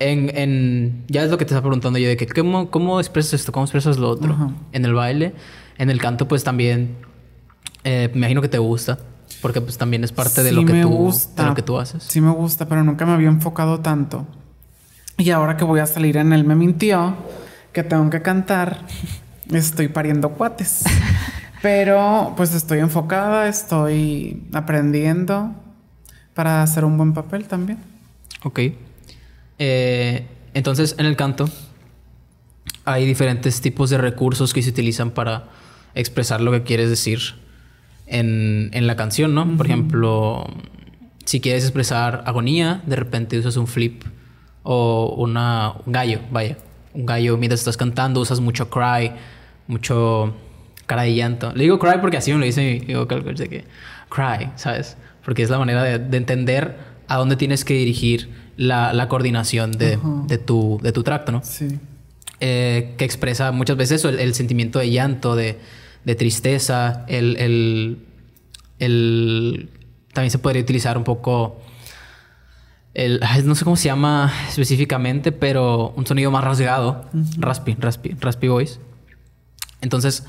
en, en, ya es lo que te está preguntando yo de que cómo, cómo expresas esto, cómo expresas lo otro en el baile, en el canto pues también eh, me imagino que te gusta. Porque pues también es parte de, lo que tú, lo que tú haces. Sí me gusta, pero nunca me había enfocado tanto. Y ahora que voy a salir en el me mintió que tengo que cantar, estoy pariendo cuates. Pero pues estoy enfocada, estoy aprendiendo para hacer un buen papel también. Ok. Eh, entonces, en el canto hay diferentes tipos de recursos que se utilizan para expresar lo que quieres decir en, la canción, ¿no? Por ejemplo, si quieres expresar agonía, de repente usas un flip o una, un gallo, vaya. Un gallo mientras estás cantando, usas mucho cry, mucho cara de llanto. Le digo cry porque así me lo dice mi vocal coach de que cry, ¿sabes? Porque es la manera de, entender a dónde tienes que dirigir la, la coordinación de, de, tu, de tu tracto, ¿no? Sí. Eh, que expresa muchas veces eso, el, sentimiento de llanto, de, de tristeza, el, el, el, También se podría utilizar un poco... El, no sé cómo se llama específicamente, pero un sonido más rasgado, raspy, raspy, raspy voice. Entonces,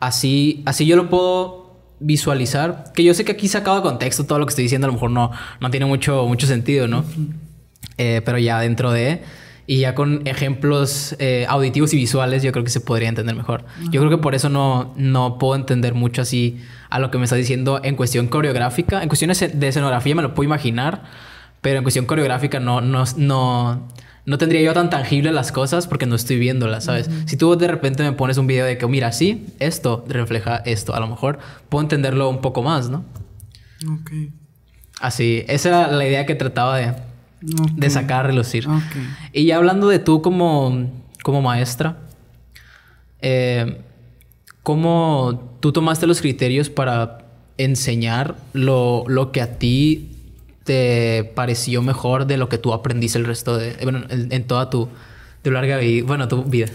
Así, así yo lo puedo visualizar. Que yo sé que aquí sacado el contexto todo lo que estoy diciendo, a lo mejor no, no tiene mucho, mucho sentido, ¿no? Eh, pero ya dentro de. Y ya con ejemplos eh, auditivos y visuales, yo creo que se podría entender mejor. Yo creo que por eso no, no puedo entender mucho así a lo que me está diciendo en cuestión coreográfica. En cuestiones de escenografía me lo puedo imaginar, pero en cuestión coreográfica no, no, no no tendría yo tan tangible las cosas porque no estoy viéndolas, ¿sabes? Si tú de repente me pones un video de que, mira, sí, esto refleja esto, a lo mejor puedo entenderlo un poco más, ¿no? Ok. Así, esa era la idea que trataba de, sacar a relucir. Y ya hablando de tú como, como maestra, eh, ¿cómo tú tomaste los criterios para enseñar lo, lo que a ti te pareció mejor de lo que tú aprendiste el resto de... Eh, bueno, en, toda tu, larga vida. Bueno, tu vida.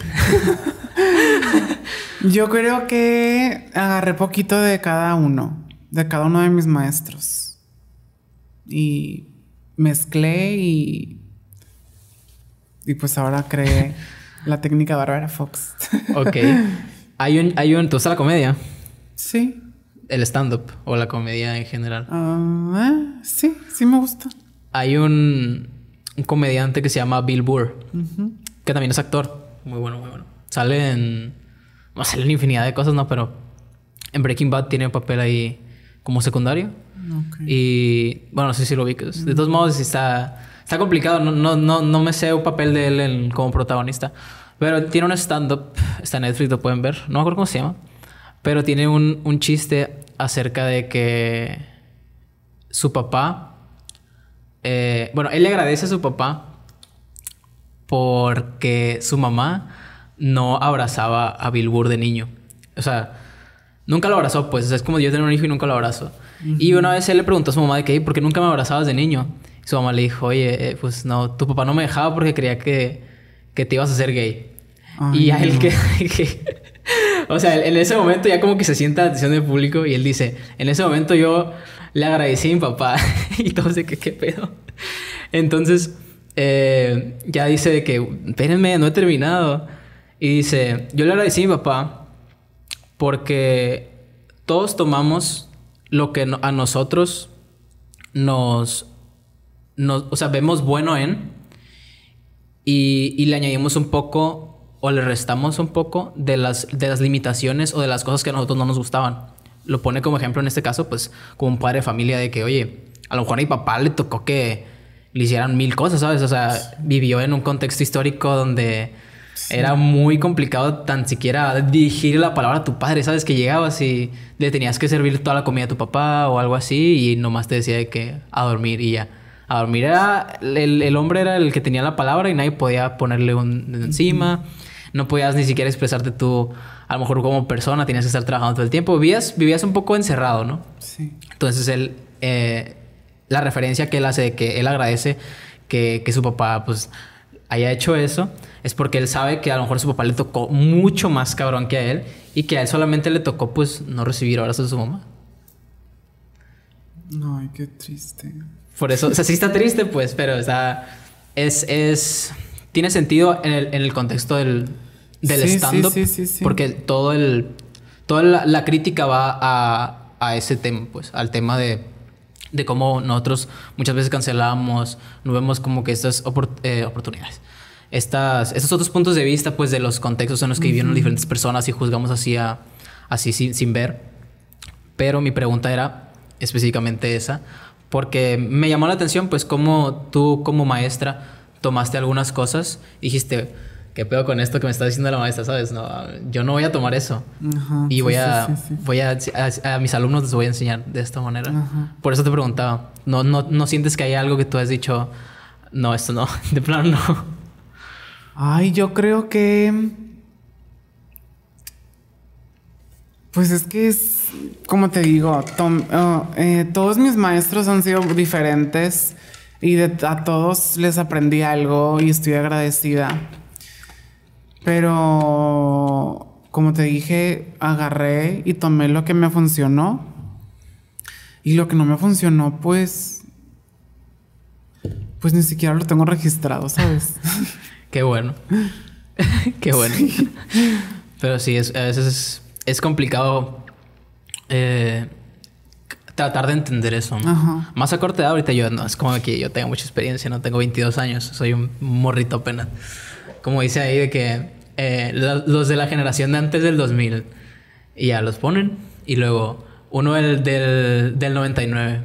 Yo creo que agarré poquito de cada uno, de cada uno de mis maestros. Y mezclé y... Y pues ahora creé la técnica Bárbara Fox. ok. Hay un, hay un... la comedia? Sí el stand-up o la comedia en general. Ah, eh, sí, sí me gusta. Hay un, un, comediante que se llama Bill Burr, que también es actor. Muy bueno, muy bueno. Sale en. sale en infinidad de cosas, ¿no? Pero en Breaking Bad tiene un papel ahí como secundario. Y bueno, no sé si lo vi. De todos modos, está, está complicado. No, no, no, me sé un papel de él como protagonista. Pero tiene un stand-up. Está en Netflix, lo pueden ver. No me acuerdo cómo se llama. Pero tiene un, chiste acerca de que su papá, eh, bueno, él le agradece a su papá porque su mamá no abrazaba a Burr de niño. O sea, nunca lo abrazó, pues. es como yo tener un hijo y nunca lo abrazo. Y una vez él le preguntó a su mamá de que, porque nunca me abrazabas de niño? Y su mamá le dijo, oye, eh, pues no, tu papá no me dejaba porque creía que, que te ibas a hacer gay. y a él que, o sea, en ese momento ya como que se sienta la atención del público y él dice, en ese momento yo le agradecí a mi papá y todos de que qué pedo. Entonces, eh, ya dice de que, espérenme, no he terminado. Y dice, yo le agradecí a mi papá porque todos tomamos lo que a nosotros nos, nos o sea, vemos bueno en y le añadimos un poco o le restamos un poco de las, de las limitaciones o de las cosas que a nosotros no nos gustaban. Lo pone como ejemplo en este caso, pues, como un padre de familia de que, oye, a lo mejor a mi papá le tocó que le hicieran mil cosas, ¿sabes? O sea, vivió en un contexto histórico donde era muy complicado tan siquiera dirigir la palabra a tu padre, ¿sabes? Que llegabas y le tenías que servir toda la comida a tu papá o algo así y nomás te decía de que a dormir y ya. A dormir era, el, el hombre era el que tenía la palabra y nadie podía ponerle un encima no podías ni siquiera expresarte tú, a lo mejor como persona, tenías que estar trabajando todo el tiempo, vivías, vivías un poco encerrado, ¿no? Sí. Entonces él, eh, la referencia que él hace de que él agradece que, que su papá, pues, haya hecho eso, es porque él sabe que a lo mejor su papá le tocó mucho más cabrón que a él y que a él solamente le tocó, pues, no recibir abrazos de su mamá. No, ay, qué triste. Por eso, o sea, sí está triste, pues, pero o Sea, es, es. Tiene sentido en el, en el contexto del, del sí, porque todo el. Toda la, crítica va a, ese tema, pues, al tema de, de cómo nosotros muchas veces cancelamos, no vemos como que estas eh, oportunidades. Estas, estos otros puntos de vista, pues, de los contextos en los que vivieron diferentes personas y juzgamos así, así sin, ver. Pero mi pregunta era específicamente esa, porque me llamó la atención, pues, cómo tú, como maestra, tomaste algunas cosas, dijiste ¿qué pedo con esto que me está diciendo la maestra? ¿Sabes? No, yo no voy a tomar eso. y voy, a, voy a, mis alumnos les voy a enseñar de esta manera. Por eso te preguntaba, ¿no, no, ¿no sientes que hay algo que tú has dicho, no, esto no, de plano no? Ay, yo creo que... Pues es que es, como te digo, oh, eh, todos mis maestros han sido diferentes y a todos les aprendí algo y estoy agradecida. Pero, como te dije, agarré y tomé lo que me funcionó. Y lo que no me funcionó, pues, pues ni siquiera lo tengo registrado, ¿sabes? Qué bueno. Qué bueno. Pero sí, es, a veces es, complicado eh, tratar de entender eso. Más a corte de ahorita yo no, es como que yo tengo mucha experiencia, no tengo 22 años, soy un morrito apenas como dice ahí, de que eh, los de la generación de antes del 2000, y ya los ponen, y luego uno del, del, del 99.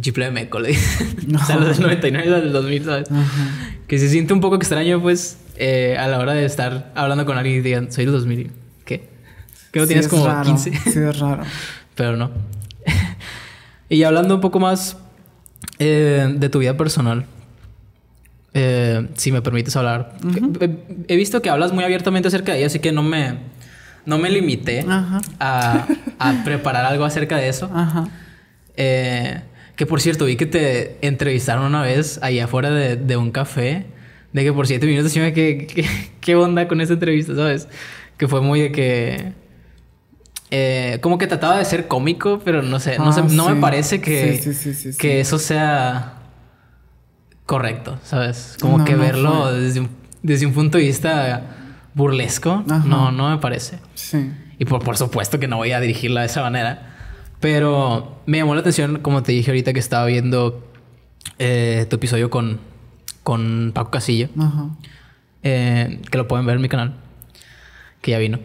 Chiple de Meco, le no. o sea, los del 99 y los del 2000, ¿sabes? Que se siente un poco extraño, pues, eh, a la hora de estar hablando con alguien y digan, soy del 2000. ¿Qué? Que no tienes como raro. 15. Sí, es raro. Pero no. y hablando un poco más eh, de tu vida personal, eh, si me permites hablar. He visto que hablas muy abiertamente acerca de ella, así que no me, no me limité a, preparar algo acerca de eso. Eh, que por cierto, vi que te entrevistaron una vez ahí afuera de, un café, de que por siete minutos que, qué onda con esa entrevista, ¿sabes? Que fue muy de que... Eh, como que trataba de ser cómico, pero no sé, no, ah, me parece que, que eso sea correcto, ¿sabes? Como que verlo desde un, punto de vista burlesco, no, no me parece. Sí. Y por, supuesto que no voy a dirigirla de esa manera. Pero me llamó la atención, como te dije ahorita que estaba viendo eh, tu episodio con, con Paco Casillo. Eh, que lo pueden ver en mi canal, que ya vino.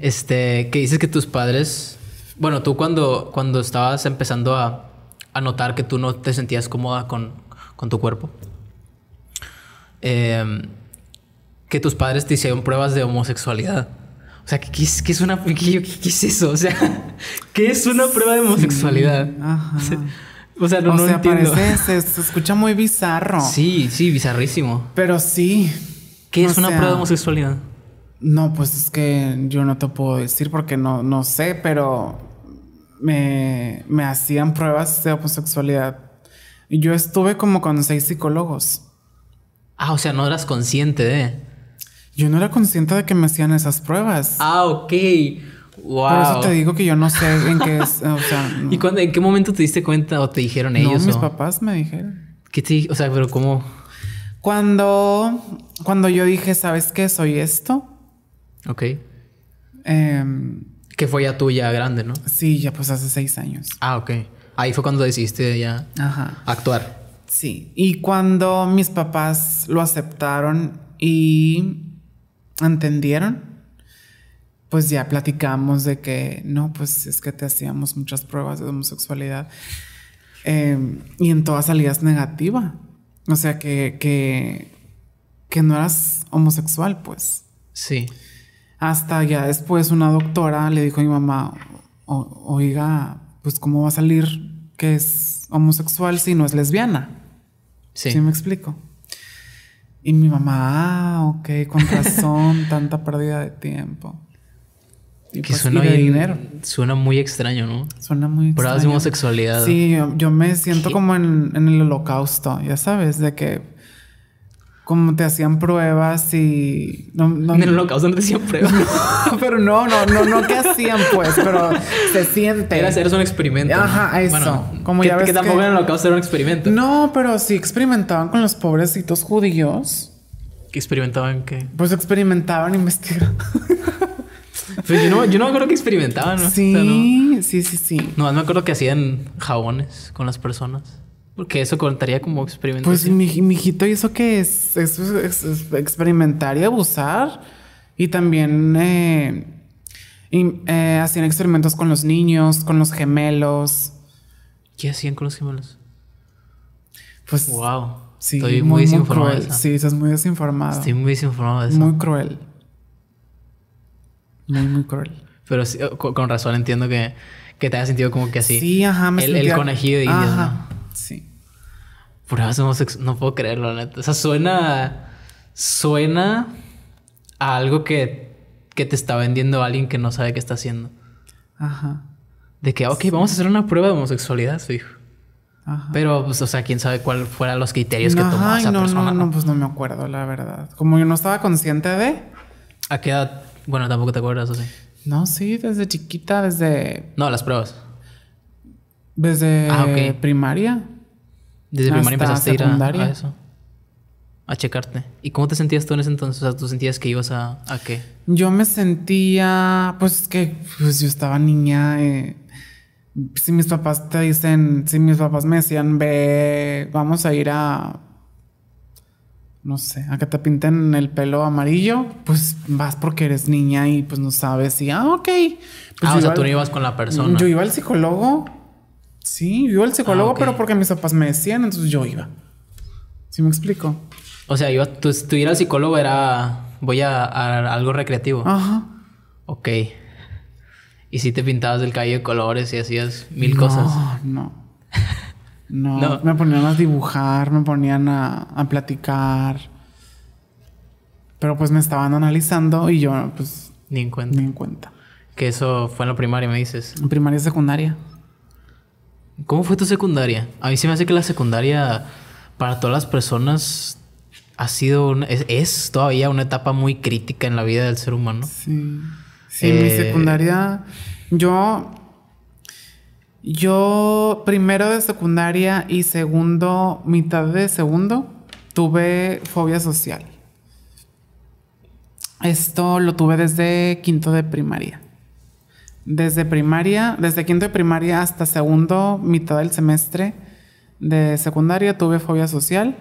Este, que dices que tus padres, bueno, tú cuando, cuando estabas empezando a, a notar que tú no te sentías cómoda con, con tu cuerpo. Em, que tus padres te hicieron pruebas de homosexualidad. O sea, ¿qué, es, qué es una, qué, es eso? O sea, ¿qué es una prueba de homosexualidad? O sea, no, o entiendo. se, escucha muy bizarro. Sí, sí, bizarrísimo. Pero sí. ¿Qué es una prueba de homosexualidad? No, pues es que yo no te puedo decir porque no, no sé, pero me, me hacían pruebas de homosexualidad yo estuve como con seis psicólogos. Ah, o sea, no eras consciente de. Yo no era consciente de que me hacían esas pruebas. Ah, ok. Wow. Por eso te digo que yo no sé en qué es. o sea, ¿Y en qué momento te diste cuenta o te dijeron ellos? No, mis papás me dijeron. ¿Qué te O sea, pero ¿cómo? Cuando, cuando yo dije, ¿sabes qué? Soy esto. Ok. Em, que fue ya tuya grande, ¿no? Sí, ya pues hace seis años. Ah, ok ahí fue cuando decidiste ya actuar. Sí, y cuando mis papás lo aceptaron y entendieron, pues ya platicamos de que no, pues es que te hacíamos muchas pruebas de homosexualidad em, y en todas salías negativa. O sea que, que, que no eras homosexual, pues. Sí. Hasta ya después una doctora le dijo a mi mamá, oiga, pues cómo va a salir que es homosexual si no es lesbiana. Sí. ¿Sí me explico? Y mi mamá, ah, ok, con razón, tanta pérdida de tiempo. Y que pues, suena de dinero. Suena muy extraño, ¿no? Suena muy Pruebas de homosexualidad. Sí, yo, me siento como en, el holocausto, ya sabes, de que como te hacían pruebas y... No, no, en el holocausto no te hacían pruebas. pero no, no, no, no que hacían pues, pero se siente. Era, eres un experimento. Ajá, eso. Bueno, como ya ves que tampoco en el holocausto era un experimento. No, pero sí experimentaban con los pobrecitos judíos. ¿Qué experimentaban qué? Pues experimentaban, investigaban. Pues yo no, yo no me acuerdo que experimentaban, ¿no? Sí, o sí, sí, No, No, me acuerdo que hacían jabones con las personas. Porque eso contaría como experimentar Pues, mi, hijito ¿y eso que es? experimentar y abusar. Y también eh, eh, hacían experimentos con los niños, con los gemelos. ¿Qué hacían con los gemelos? Pues. ¡Wow! Sí, Estoy muy, desinformado de eso. sí, estás muy desinformado. Estoy muy desinformado de eso. Muy cruel. Muy, muy cruel. Pero sí, con, razón entiendo que, que te haya sentido como que así. Sí, ajá, me El, sentía... el conejillo de ajá. Sí. Pruebas homosexualidad, No puedo creerlo, neta. O sea, suena. Suena a algo que, te está vendiendo alguien que no sabe qué está haciendo. Ajá. De que, ok, vamos a hacer una prueba de homosexualidad, fijo. Ajá. Pero, pues, o sea, quién sabe cuáles fueran los criterios que tomó esa persona. No, no, pues no me acuerdo, la verdad. Como yo no estaba consciente de. ¿A qué edad? Bueno, tampoco te acuerdas, o No, sí, desde chiquita, desde. No, las pruebas. Desde ah, primaria. Desde primaria empezaste a ir a, eso. A checarte. ¿Y cómo te sentías tú en ese entonces? ¿tú sentías que ibas a, a qué? Yo me sentía, pues que pues, yo estaba niña. Eh, si mis papás te dicen, si mis papás me decían, ve, vamos a ir a, no sé, a que te pinten el pelo amarillo, pues vas porque eres niña y pues no sabes y, ah, ok. Pues ah, o sea, tú no ibas con la persona. Yo iba al psicólogo Sí, yo al psicólogo, ah, pero porque mis papás me decían, entonces yo iba. ¿Sí me explico? O sea, yo, tu, ir al psicólogo era. Voy a, algo recreativo. Ajá. Ok. Y si te pintabas del cabello de colores y hacías mil cosas. No, no. No, me ponían a dibujar, me ponían a, platicar. Pero pues me estaban analizando y yo, pues. Ni en cuenta. Ni en cuenta. Que eso fue en la primaria, me dices. En primaria y secundaria. ¿Cómo fue tu secundaria? A mí se me hace que la secundaria para todas las personas ha sido, es, todavía una etapa muy crítica en la vida del ser humano. Sí. Sí, mi eh, secundaria, yo, yo primero de secundaria y segundo, mitad de segundo, tuve fobia social. Esto lo tuve desde quinto de primaria desde primaria, desde quinto de primaria hasta segundo, mitad del semestre de secundaria, tuve fobia social.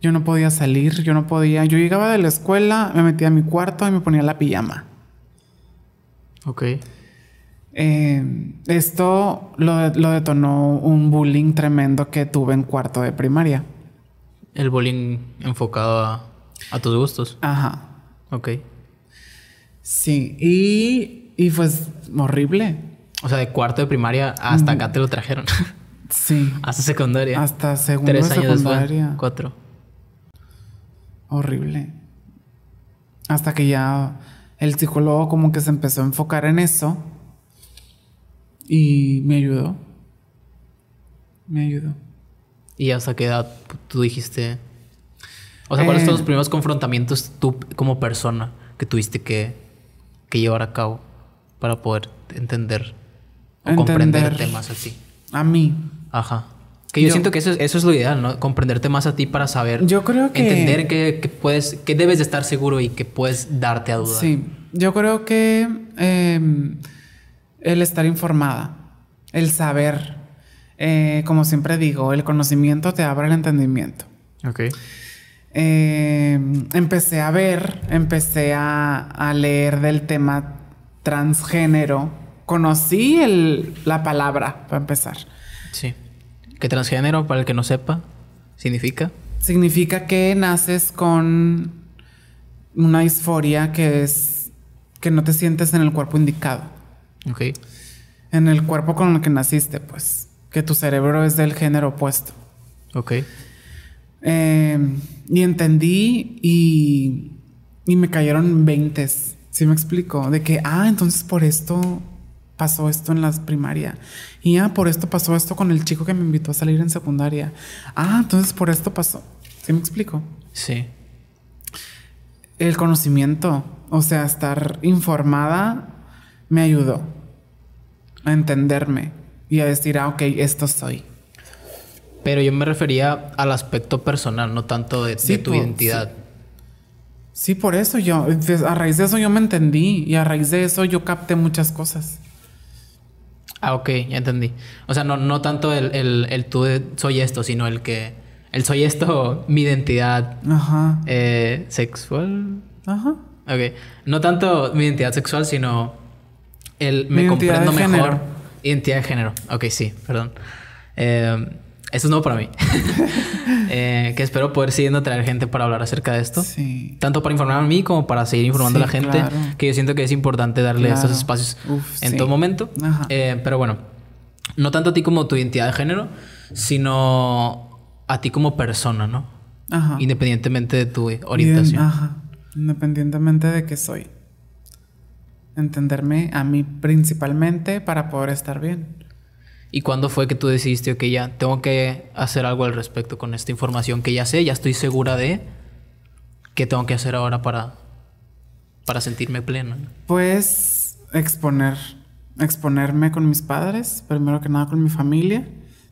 Yo no podía salir, yo no podía. Yo llegaba de la escuela, me metía a mi cuarto y me ponía la pijama. Ok. Eh, esto lo, detonó un bullying tremendo que tuve en cuarto de primaria. El bullying enfocado a, a tus gustos. Ajá. Ok. Sí, y y fue horrible. O sea, de cuarto de primaria hasta acá te lo trajeron. Sí. Hasta secundaria. Hasta segundo Tres años secundaria. cuatro. Horrible. Hasta que ya el psicólogo como que se empezó a enfocar en eso y me ayudó. Me ayudó. ¿Y hasta qué edad tú dijiste? O sea, ¿cuáles son los eh, primeros confrontamientos tú como persona que tuviste que llevar a cabo? para poder entender o comprender comprenderte más a A mí. Ajá. Que yo, siento que eso, es lo ideal, ¿no? Comprenderte más a ti para saber. Yo creo que. Entender que, que puedes, que debes de estar seguro y que puedes darte a Sí. Yo creo que em, el estar informada, el saber, eh, como siempre digo, el conocimiento te abre el entendimiento. Ok. Em, empecé a ver, empecé a, a leer del tema transgénero, conocí el, la palabra, para empezar. Sí. ¿Qué transgénero, para el que no sepa, significa. Significa que naces con una disforia que es que no te sientes en el cuerpo indicado. Ok. En el cuerpo con el que naciste, pues. Que tu cerebro es del género opuesto. Ok. Eh, y entendí y, y me cayeron veintes Sí me explico, de que, ah, entonces por esto pasó esto en la primaria. Y ah, por esto pasó esto con el chico que me invitó a salir en secundaria. Ah, entonces por esto pasó. ¿Sí me explico? Sí. El conocimiento, o sea, estar informada me ayudó a entenderme y a decir, ah, ok, esto soy. Pero yo me refería al aspecto personal, no tanto de, tu identidad. Sí, por eso yo, a raíz de eso yo me entendí y a raíz de eso yo capté muchas cosas. Ah, ok, ya entendí. O sea, no, no tanto el, tú de, soy esto, sino el que, el soy esto, mi identidad Ajá. Eh, sexual. Ajá. Ok, no tanto mi identidad sexual, sino el me comprendo mejor. Identidad de género. Ok, sí, perdón. Eh, eso es nuevo para mí. Eh, que espero poder siguiendo traer gente para hablar acerca de esto. Sí. Tanto para informar a mí como para seguir informando a la gente. Que yo siento que es importante darle estos espacios en todo momento. Eh, pero bueno, no tanto a ti como tu identidad de género, sino a ti como persona, ¿no? Independientemente de tu orientación. Independientemente de qué soy. Entenderme a mí principalmente para poder estar bien. ¿Y cuándo fue que tú decidiste, que ya tengo que hacer algo al respecto con esta información que ya sé, ya estoy segura de qué tengo que hacer ahora para, para sentirme pleno? Pues exponer, exponerme con mis padres, primero que nada con mi familia,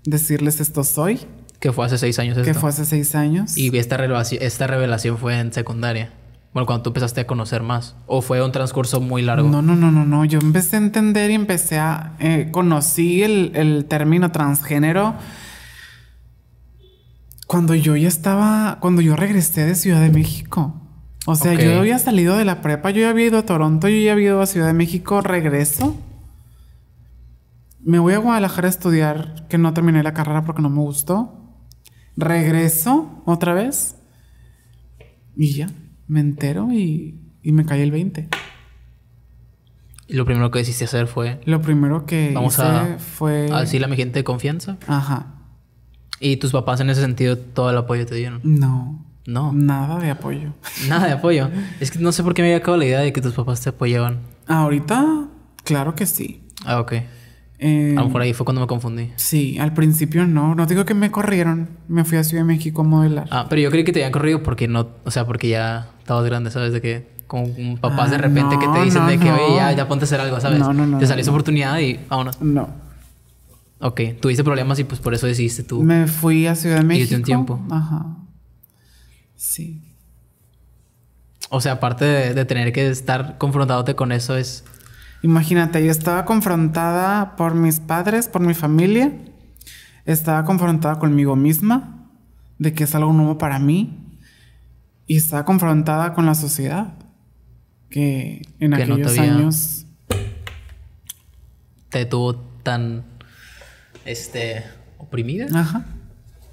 decirles esto soy. Que fue hace seis años. Que fue hace seis años. Y esta esta revelación fue en secundaria. Bueno, cuando tú empezaste a conocer más. ¿O fue un transcurso muy largo? No, no, no, no, no. Yo empecé a entender y empecé a... Eh, conocí el, término transgénero cuando yo ya estaba... Cuando yo regresé de Ciudad de México. O sea, yo había salido de la prepa, yo ya había ido a Toronto, yo ya había ido a Ciudad de México, regreso. Me voy a Guadalajara a estudiar, que no terminé la carrera porque no me gustó. Regreso otra vez. Y ya me entero y, y me caí el 20. ¿Y lo primero que decidiste hacer fue...? Lo primero que vamos hice a, fue... A decirle a mi gente de confianza. Ajá. ¿Y tus papás en ese sentido todo el apoyo te dieron? No. No. Nada de apoyo. Nada de apoyo. es que no sé por qué me había acabado la idea de que tus papás te apoyaban. Ahorita, claro que sí. Ah, ok a lo mejor ahí fue cuando me confundí. Sí, al principio no. No digo que me corrieron. Me fui a Ciudad de México a modelar. Ah, pero yo creí que te habían corrido porque no... O sea, porque ya estabas grande, ¿sabes? De que con un papás de ah, repente que te dicen de que, ya, ya, ponte a hacer algo, ¿sabes? No, no, no. Te salió esa oportunidad y vámonos. No. Ok, tuviste problemas y pues por eso decidiste tú. Me fui a Ciudad de México. Y un tiempo. Ajá. Sí. O sea, aparte de, de tener que estar confrontándote con eso, es Imagínate, yo estaba confrontada por mis padres, por mi familia, estaba confrontada conmigo misma, de que es algo nuevo para mí, y estaba confrontada con la sociedad, que en aquellos años... Te tuvo tan, este, oprimida. Ajá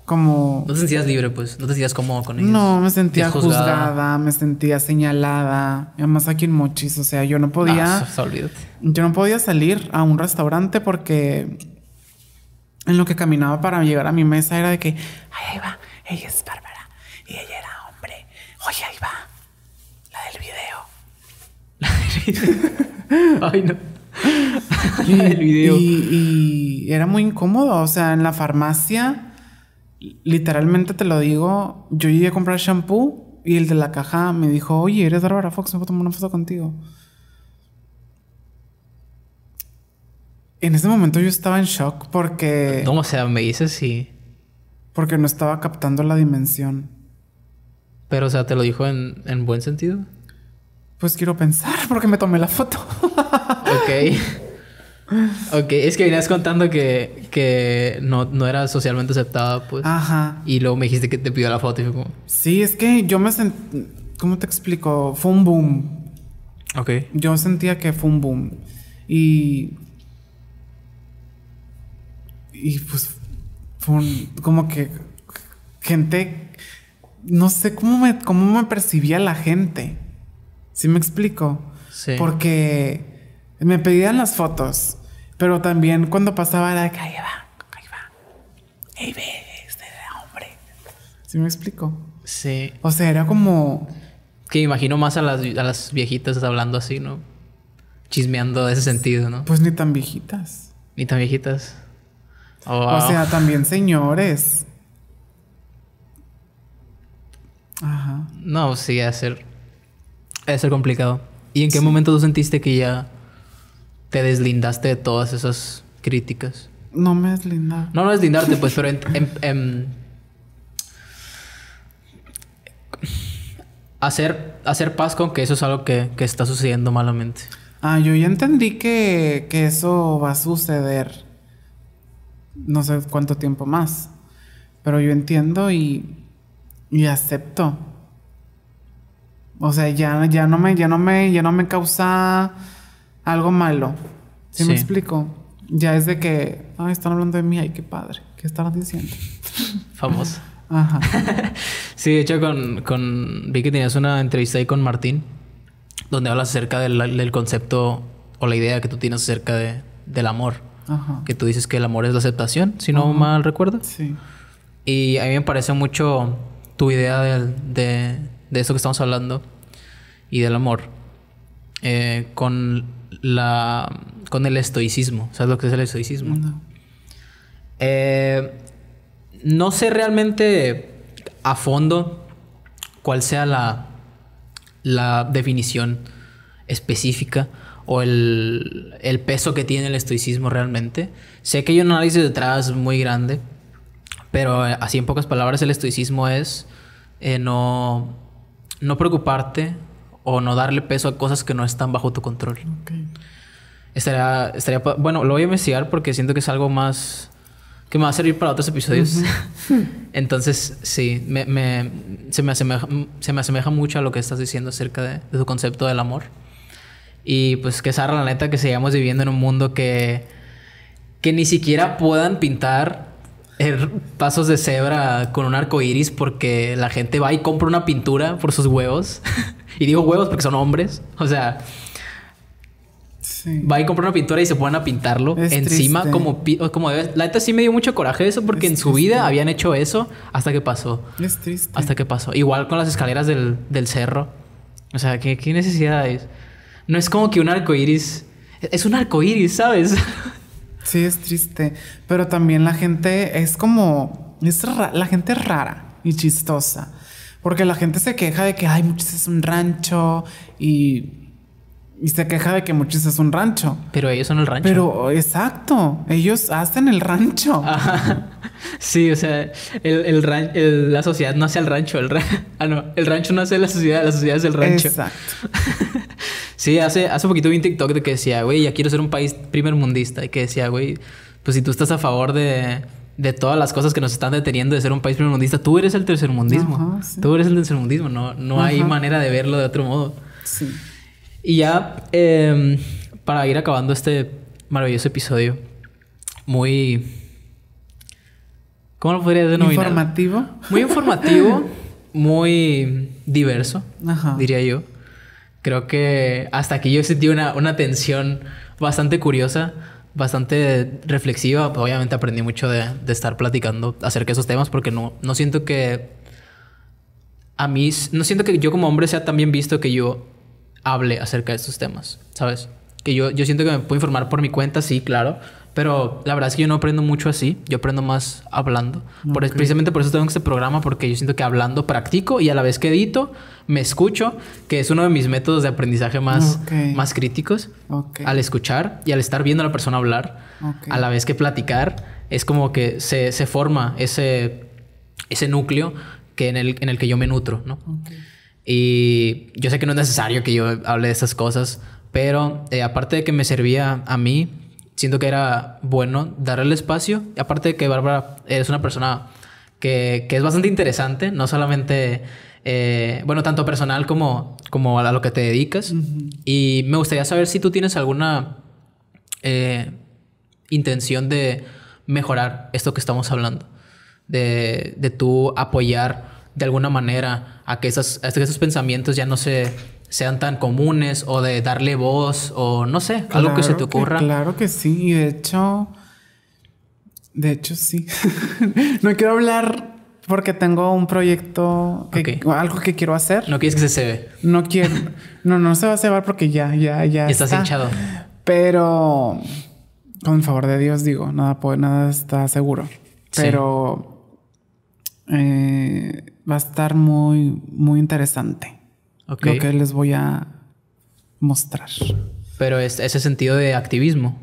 como... No te sentías libre, pues, no te sentías cómodo con ellos. No, me sentía juzgada? me sentía señalada. Además aquí en Mochis, o sea, yo no podía... Ah, yo no podía salir a un restaurante porque en lo que caminaba para llegar a mi mesa era de que, ahí va, ella es Bárbara y ella era hombre. Oye, ahí va, la del video. La del video. ay, no. la del video. y era muy incómodo, o sea, en la farmacia literalmente te lo digo, yo llegué a comprar shampoo y el de la caja me dijo, oye, eres Barbara Fox, me a tomar una foto contigo. En ese momento yo estaba en shock porque... No, o sea, me dices sí. Porque no estaba captando la dimensión. Pero, o sea, ¿te lo dijo en, en buen sentido? Pues quiero pensar porque me tomé la foto. ok. Ok, es que venías contando que, que no, no, era socialmente aceptada, pues. Ajá. Y luego me dijiste que te pidió la foto y fue como... Sí, es que yo me sentí... ¿Cómo te explico? Fue un boom. Ok. Yo sentía que fue un boom. Y... Y pues fue como que gente... No sé cómo me, cómo me percibía la gente. ¿Sí me explico? Sí. Porque me pedían las fotos, pero también cuando pasaba era que ahí va, ahí va. Ahí ve, este hombre. ¿Sí me explico? Sí. O sea, era como... Que imagino más a las, a las viejitas hablando así, ¿no? Chismeando de ese sentido, ¿no? Pues ni tan viejitas. Ni tan viejitas. Oh, o sea, también señores. Ajá. No, sí, a ser, a ser complicado. ¿Y en qué momento tú sentiste que ya te deslindaste de todas esas críticas. No me deslindaste. No, no deslindarte, pues, pero hacer, hacer paz con que eso es algo que, está sucediendo malamente. Ah, yo ya entendí que, eso va a suceder no sé cuánto tiempo más. Pero yo entiendo y, y acepto. O sea, ya, ya no me, ya no me, ya no me causa algo malo. ¿Sí, me explico? Ya es de que, ay, están hablando de mí, ay, qué padre, ¿qué están diciendo? Famoso. Ajá. sí, de hecho, con, con, vi que tenías una entrevista ahí con Martín, donde hablas acerca del, concepto o la idea que tú tienes acerca de, del amor. Ajá. Que tú dices que el amor es la aceptación, si no mal recuerdo. Sí. Y a mí me parece mucho tu idea de, de, de eso que estamos hablando y del amor. Eh, con la, con el estoicismo. ¿Sabes lo que es el estoicismo? No. Eh, no sé realmente a fondo cuál sea la, la definición específica o el, el, peso que tiene el estoicismo realmente. Sé que hay un análisis detrás muy grande, pero eh, así en pocas palabras el estoicismo es eh, no, no preocuparte o no darle peso a cosas que no están bajo tu control. Estaría, estaría, bueno, lo voy a investigar porque siento que es algo más que me va a servir para otros episodios. Entonces, sí, me, se, me asemeja, se me asemeja mucho a lo que estás diciendo acerca de, de tu concepto del amor. Y pues que Sara, la neta, que sigamos viviendo en un mundo que, que ni siquiera puedan pintar eh, pasos de cebra con un arco iris porque la gente va y compra una pintura por sus huevos. y digo huevos porque son hombres. O sea, Sí. Va y compra una pintura y se ponen a pintarlo encima como, como La neta sí me dio mucho coraje eso porque en su vida habían hecho eso hasta que pasó. Es triste. Hasta que pasó. Igual con las escaleras del, del cerro. O sea, ¿qué, qué necesidad es? No es como que un arco iris. Es un arco iris, ¿sabes? Sí, es triste. Pero también la gente es como. Es la gente es rara y chistosa. Porque la gente se queja de que, muchos... es un rancho y y se queja de que Mochis es un rancho. Pero ellos son el rancho. Pero exacto, ellos hacen el rancho. Ajá. Sí, o sea, el, el, la sociedad no hace el rancho. El ah, no, el rancho no hace la sociedad, la sociedad es el rancho. Exacto. sí, hace, hace poquito vi un TikTok de que decía, güey, ya quiero ser un país primer mundista. Y que decía, güey, pues si tú estás a favor de, de todas las cosas que nos están deteniendo de ser un país primer mundista... tú eres el tercer mundismo Tú eres el tercer no, no hay manera de verlo de otro modo. Sí. Y ya, em, para ir acabando este maravilloso episodio, muy... ¿Cómo lo podría denominar? Informativo. Muy informativo, muy diverso, diría yo. Creo que hasta aquí yo sentí una, una tensión bastante curiosa, bastante reflexiva. Obviamente aprendí mucho de, estar platicando acerca de esos temas porque no, no siento que a mí, no siento que yo como hombre sea tan bien visto que yo hable acerca de estos temas, ¿sabes? Que yo, yo siento que me puedo informar por mi cuenta, sí, claro. Pero la verdad es que yo no aprendo mucho así, yo aprendo más hablando. precisamente por eso tengo este programa, porque yo siento que hablando practico y a la vez que edito, me escucho, que es uno de mis métodos de aprendizaje más, más críticos. Al escuchar y al estar viendo a la persona hablar, a la vez que platicar, es como que se, se forma ese, ese núcleo que en, el, en el que yo me nutro, ¿no? Y yo sé que no es necesario que yo hable de estas cosas, pero eh, aparte de que me servía a mí, siento que era bueno darle el espacio. Aparte de que Bárbara es una persona que, que, es bastante interesante, no solamente, eh, bueno, tanto personal como, como a lo que te dedicas. Y me gustaría saber si tú tienes alguna eh, intención de mejorar esto que estamos hablando, de, de tú apoyar de alguna manera a que, esas, esos pensamientos ya no se sean tan comunes o de darle voz o no sé, algo que se te ocurra. claro que sí, y de hecho, de hecho sí. no quiero hablar porque tengo un proyecto, algo que quiero hacer. No quieres que se cebe. No quiero, no, no se va a cebar porque ya, ya, ya. Estás hinchado. Pero con favor de Dios digo, nada, nada está seguro. Pero eh, va a estar muy, muy interesante. Lo que les voy a mostrar. Pero es ese sentido de activismo.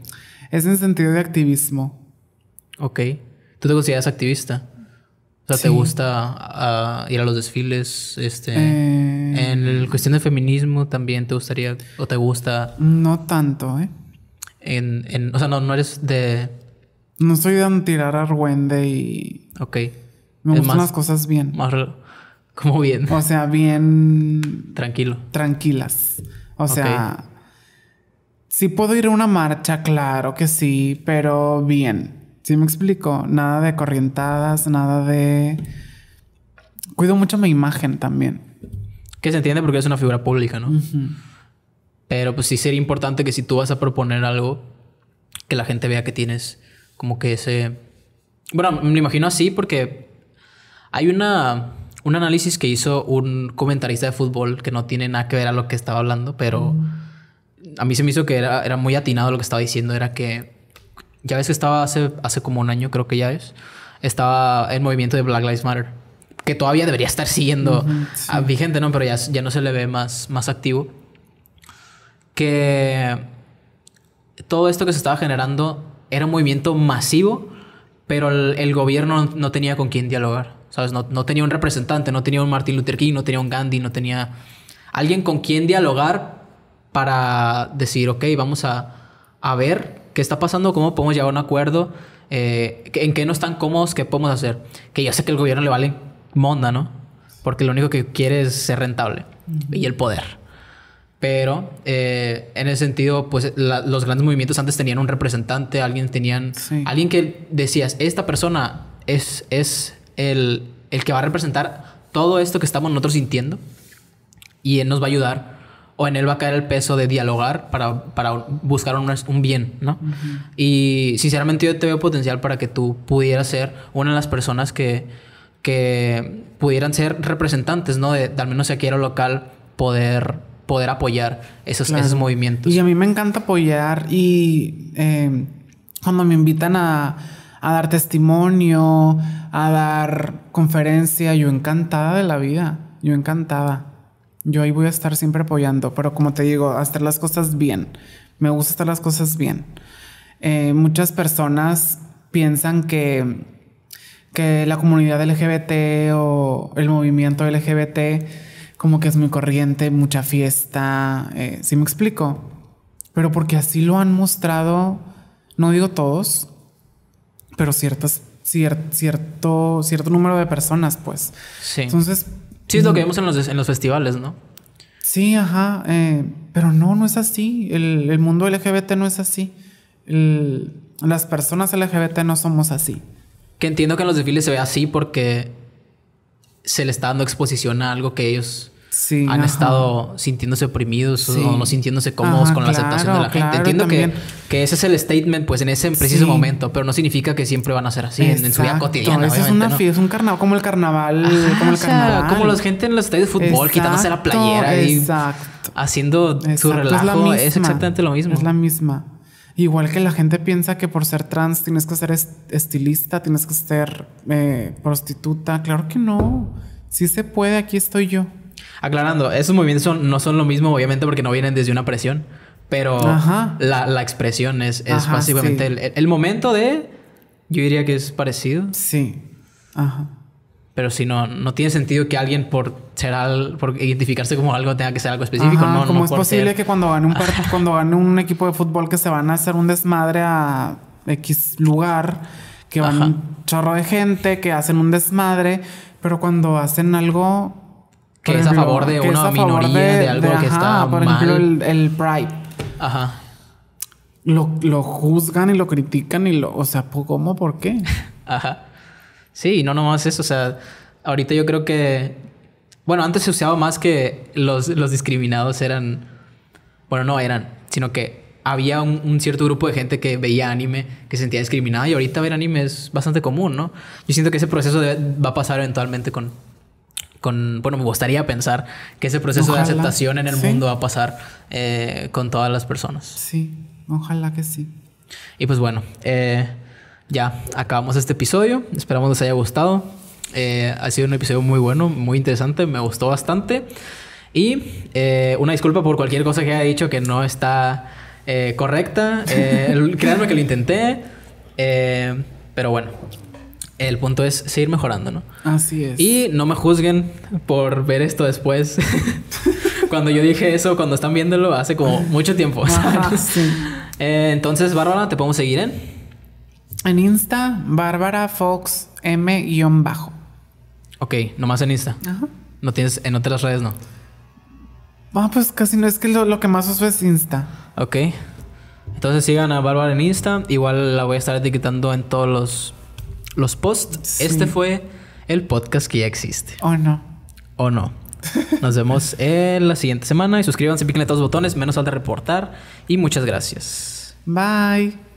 Es en sentido de activismo. Ok. ¿Tú te consideras activista? O sea, ¿te gusta ah, ir a los desfiles? Este, eh. En la cuestión de feminismo también te gustaría o te gusta... No tanto, ¿eh? En, en, o sea, no, no eres de... No soy de tirar a Ruende y... Ok. Me gustan las cosas bien. Más como bien. O sea, bien. Tranquilo. Tranquilas. O sea. Sí puedo ir a una marcha, claro que sí, pero bien. ¿Sí me explico? Nada de corrientadas, nada de... Cuido mucho mi imagen también. Que se entiende porque es una figura pública, ¿no? Pero pues sí sería importante que si tú vas a proponer algo, que la gente vea que tienes como que ese... Bueno, me imagino así porque hay una, un análisis que hizo un comentarista de fútbol que no tiene nada que ver a lo que estaba hablando, pero a mí se me hizo que era, muy atinado lo que estaba diciendo. Era que, ya ves que estaba hace, hace como un año, creo que ya es, estaba el movimiento de Black Lives Matter, que todavía debería estar siguiendo vigente, ¿no? Pero ya, ya no se le ve más, más activo. Que todo esto que se estaba generando era un movimiento masivo, pero el gobierno no tenía con quién dialogar. ¿sabes? No, tenía un representante, no tenía un Martin Luther King, no tenía un Gandhi, no tenía alguien con quien dialogar para decir, ok, vamos a, ver qué está pasando, cómo podemos llegar a un acuerdo, eh, en qué no están cómodos, qué podemos hacer. Que ya sé que el gobierno le vale monda, ¿no? Porque lo único que quiere es ser rentable y el poder. Pero eh, en ese sentido, pues los grandes movimientos antes tenían un representante, alguien tenían, alguien que decías, esta persona es, es el, que va a representar todo esto que estamos nosotros sintiendo y él nos va a ayudar o en él va a caer el peso de dialogar para, buscar un, bien, ¿no? Y sinceramente yo te veo potencial para que tú pudieras ser una de las personas que, que pudieran ser representantes, ¿no? De, al menos aquí a local poder, poder apoyar esos, movimientos. Y a mí me encanta apoyar y eh, cuando me invitan a a dar testimonio, a dar conferencia. Yo encantada de la vida, yo encantada. Yo ahí voy a estar siempre apoyando, pero como te digo, hacer las cosas bien. Me gusta hacer las cosas bien. Eh, muchas personas piensan que, que la comunidad LGBT o el movimiento LGBT como que es muy corriente, mucha fiesta, eh, si me explico. Pero porque así lo han mostrado, no digo todos, pero ciertas, cierto, cierto número de personas, pues. Sí. Entonces. Sí, es lo que vemos en los, festivales, ¿no? Sí, ajá. Eh, pero no, no es así. El, mundo LGBT no es así. las personas LGBT no somos así. Que entiendo que en los desfiles se ve así porque se le está dando exposición a algo que ellos han estado sintiéndose oprimidos o no sintiéndose cómodos con la aceptación de la gente. Entiendo que, ese es el statement, pues, en ese preciso momento, pero no significa que siempre van a ser así en, su vida cotidiana. Es una es un carnaval, como el carnaval, como el carnaval. como la gente en los estadios de fútbol, quitándose la playera y haciendo su relajo. Es, exactamente lo mismo. Es la misma. Igual que la gente piensa que por ser trans tienes que ser estilista, tienes que ser eh, prostituta. Claro que no. si se puede, aquí estoy yo. Aclarando, esos movimientos no son lo mismo, obviamente, porque no vienen desde una presión, pero la, expresión es, es básicamente el, momento de. Yo diría que es parecido. Sí. Ajá. Pero si no, no tiene sentido que alguien por ser al, por identificarse como algo tenga que ser algo específico. Ajá, no, como es posible que cuando gane un cuando un equipo de fútbol que se van a hacer un desmadre a X lugar, que van un chorro de gente, que hacen un desmadre, pero cuando hacen algo que es a favor de una minoría, de, algo que está mal. Por ejemplo, el, el Pride. Ajá. Lo, juzgan y lo critican y lo... O sea, ¿cómo? ¿Por qué? Ajá. Sí, no nomás eso. O sea, ahorita yo creo que... Bueno, antes se usaba más que los, los discriminados eran... Bueno, no eran, sino que había un, cierto grupo de gente que veía anime, que sentía discriminada y ahorita ver anime es bastante común, ¿no? Yo siento que ese proceso va a pasar eventualmente con con, bueno, me gustaría pensar que ese proceso de aceptación en el mundo va a pasar eh, con todas las personas. Sí, ojalá que sí. Y pues bueno, eh, ya acabamos este episodio, esperamos les haya gustado. Eh, ha sido un episodio muy bueno, muy interesante, me gustó bastante. Y una disculpa por cualquier cosa que haya dicho que no está correcta. créanme que lo intenté, pero bueno el punto es seguir mejorando, ¿no? Así es. Y no me juzguen por ver esto después. cuando yo dije eso, cuando están viéndolo, hace como mucho tiempo. sí. Eh, entonces, Bárbara, ¿te podemos seguir en? En Insta, Bárbara Fox bajo Ok, nomás en Insta. Ajá. No tienes en otras redes, no. Ah, pues casi no es que lo, lo que más uso es Insta. Ok. Entonces sigan a Bárbara en Insta. Igual la voy a estar etiquetando en todos los los posts. Este fue el podcast que ya existe. O oh, no. O no. Nos vemos en la siguiente semana y suscríbanse, piquen todos los botones, menos al de reportar. Y muchas gracias. Bye.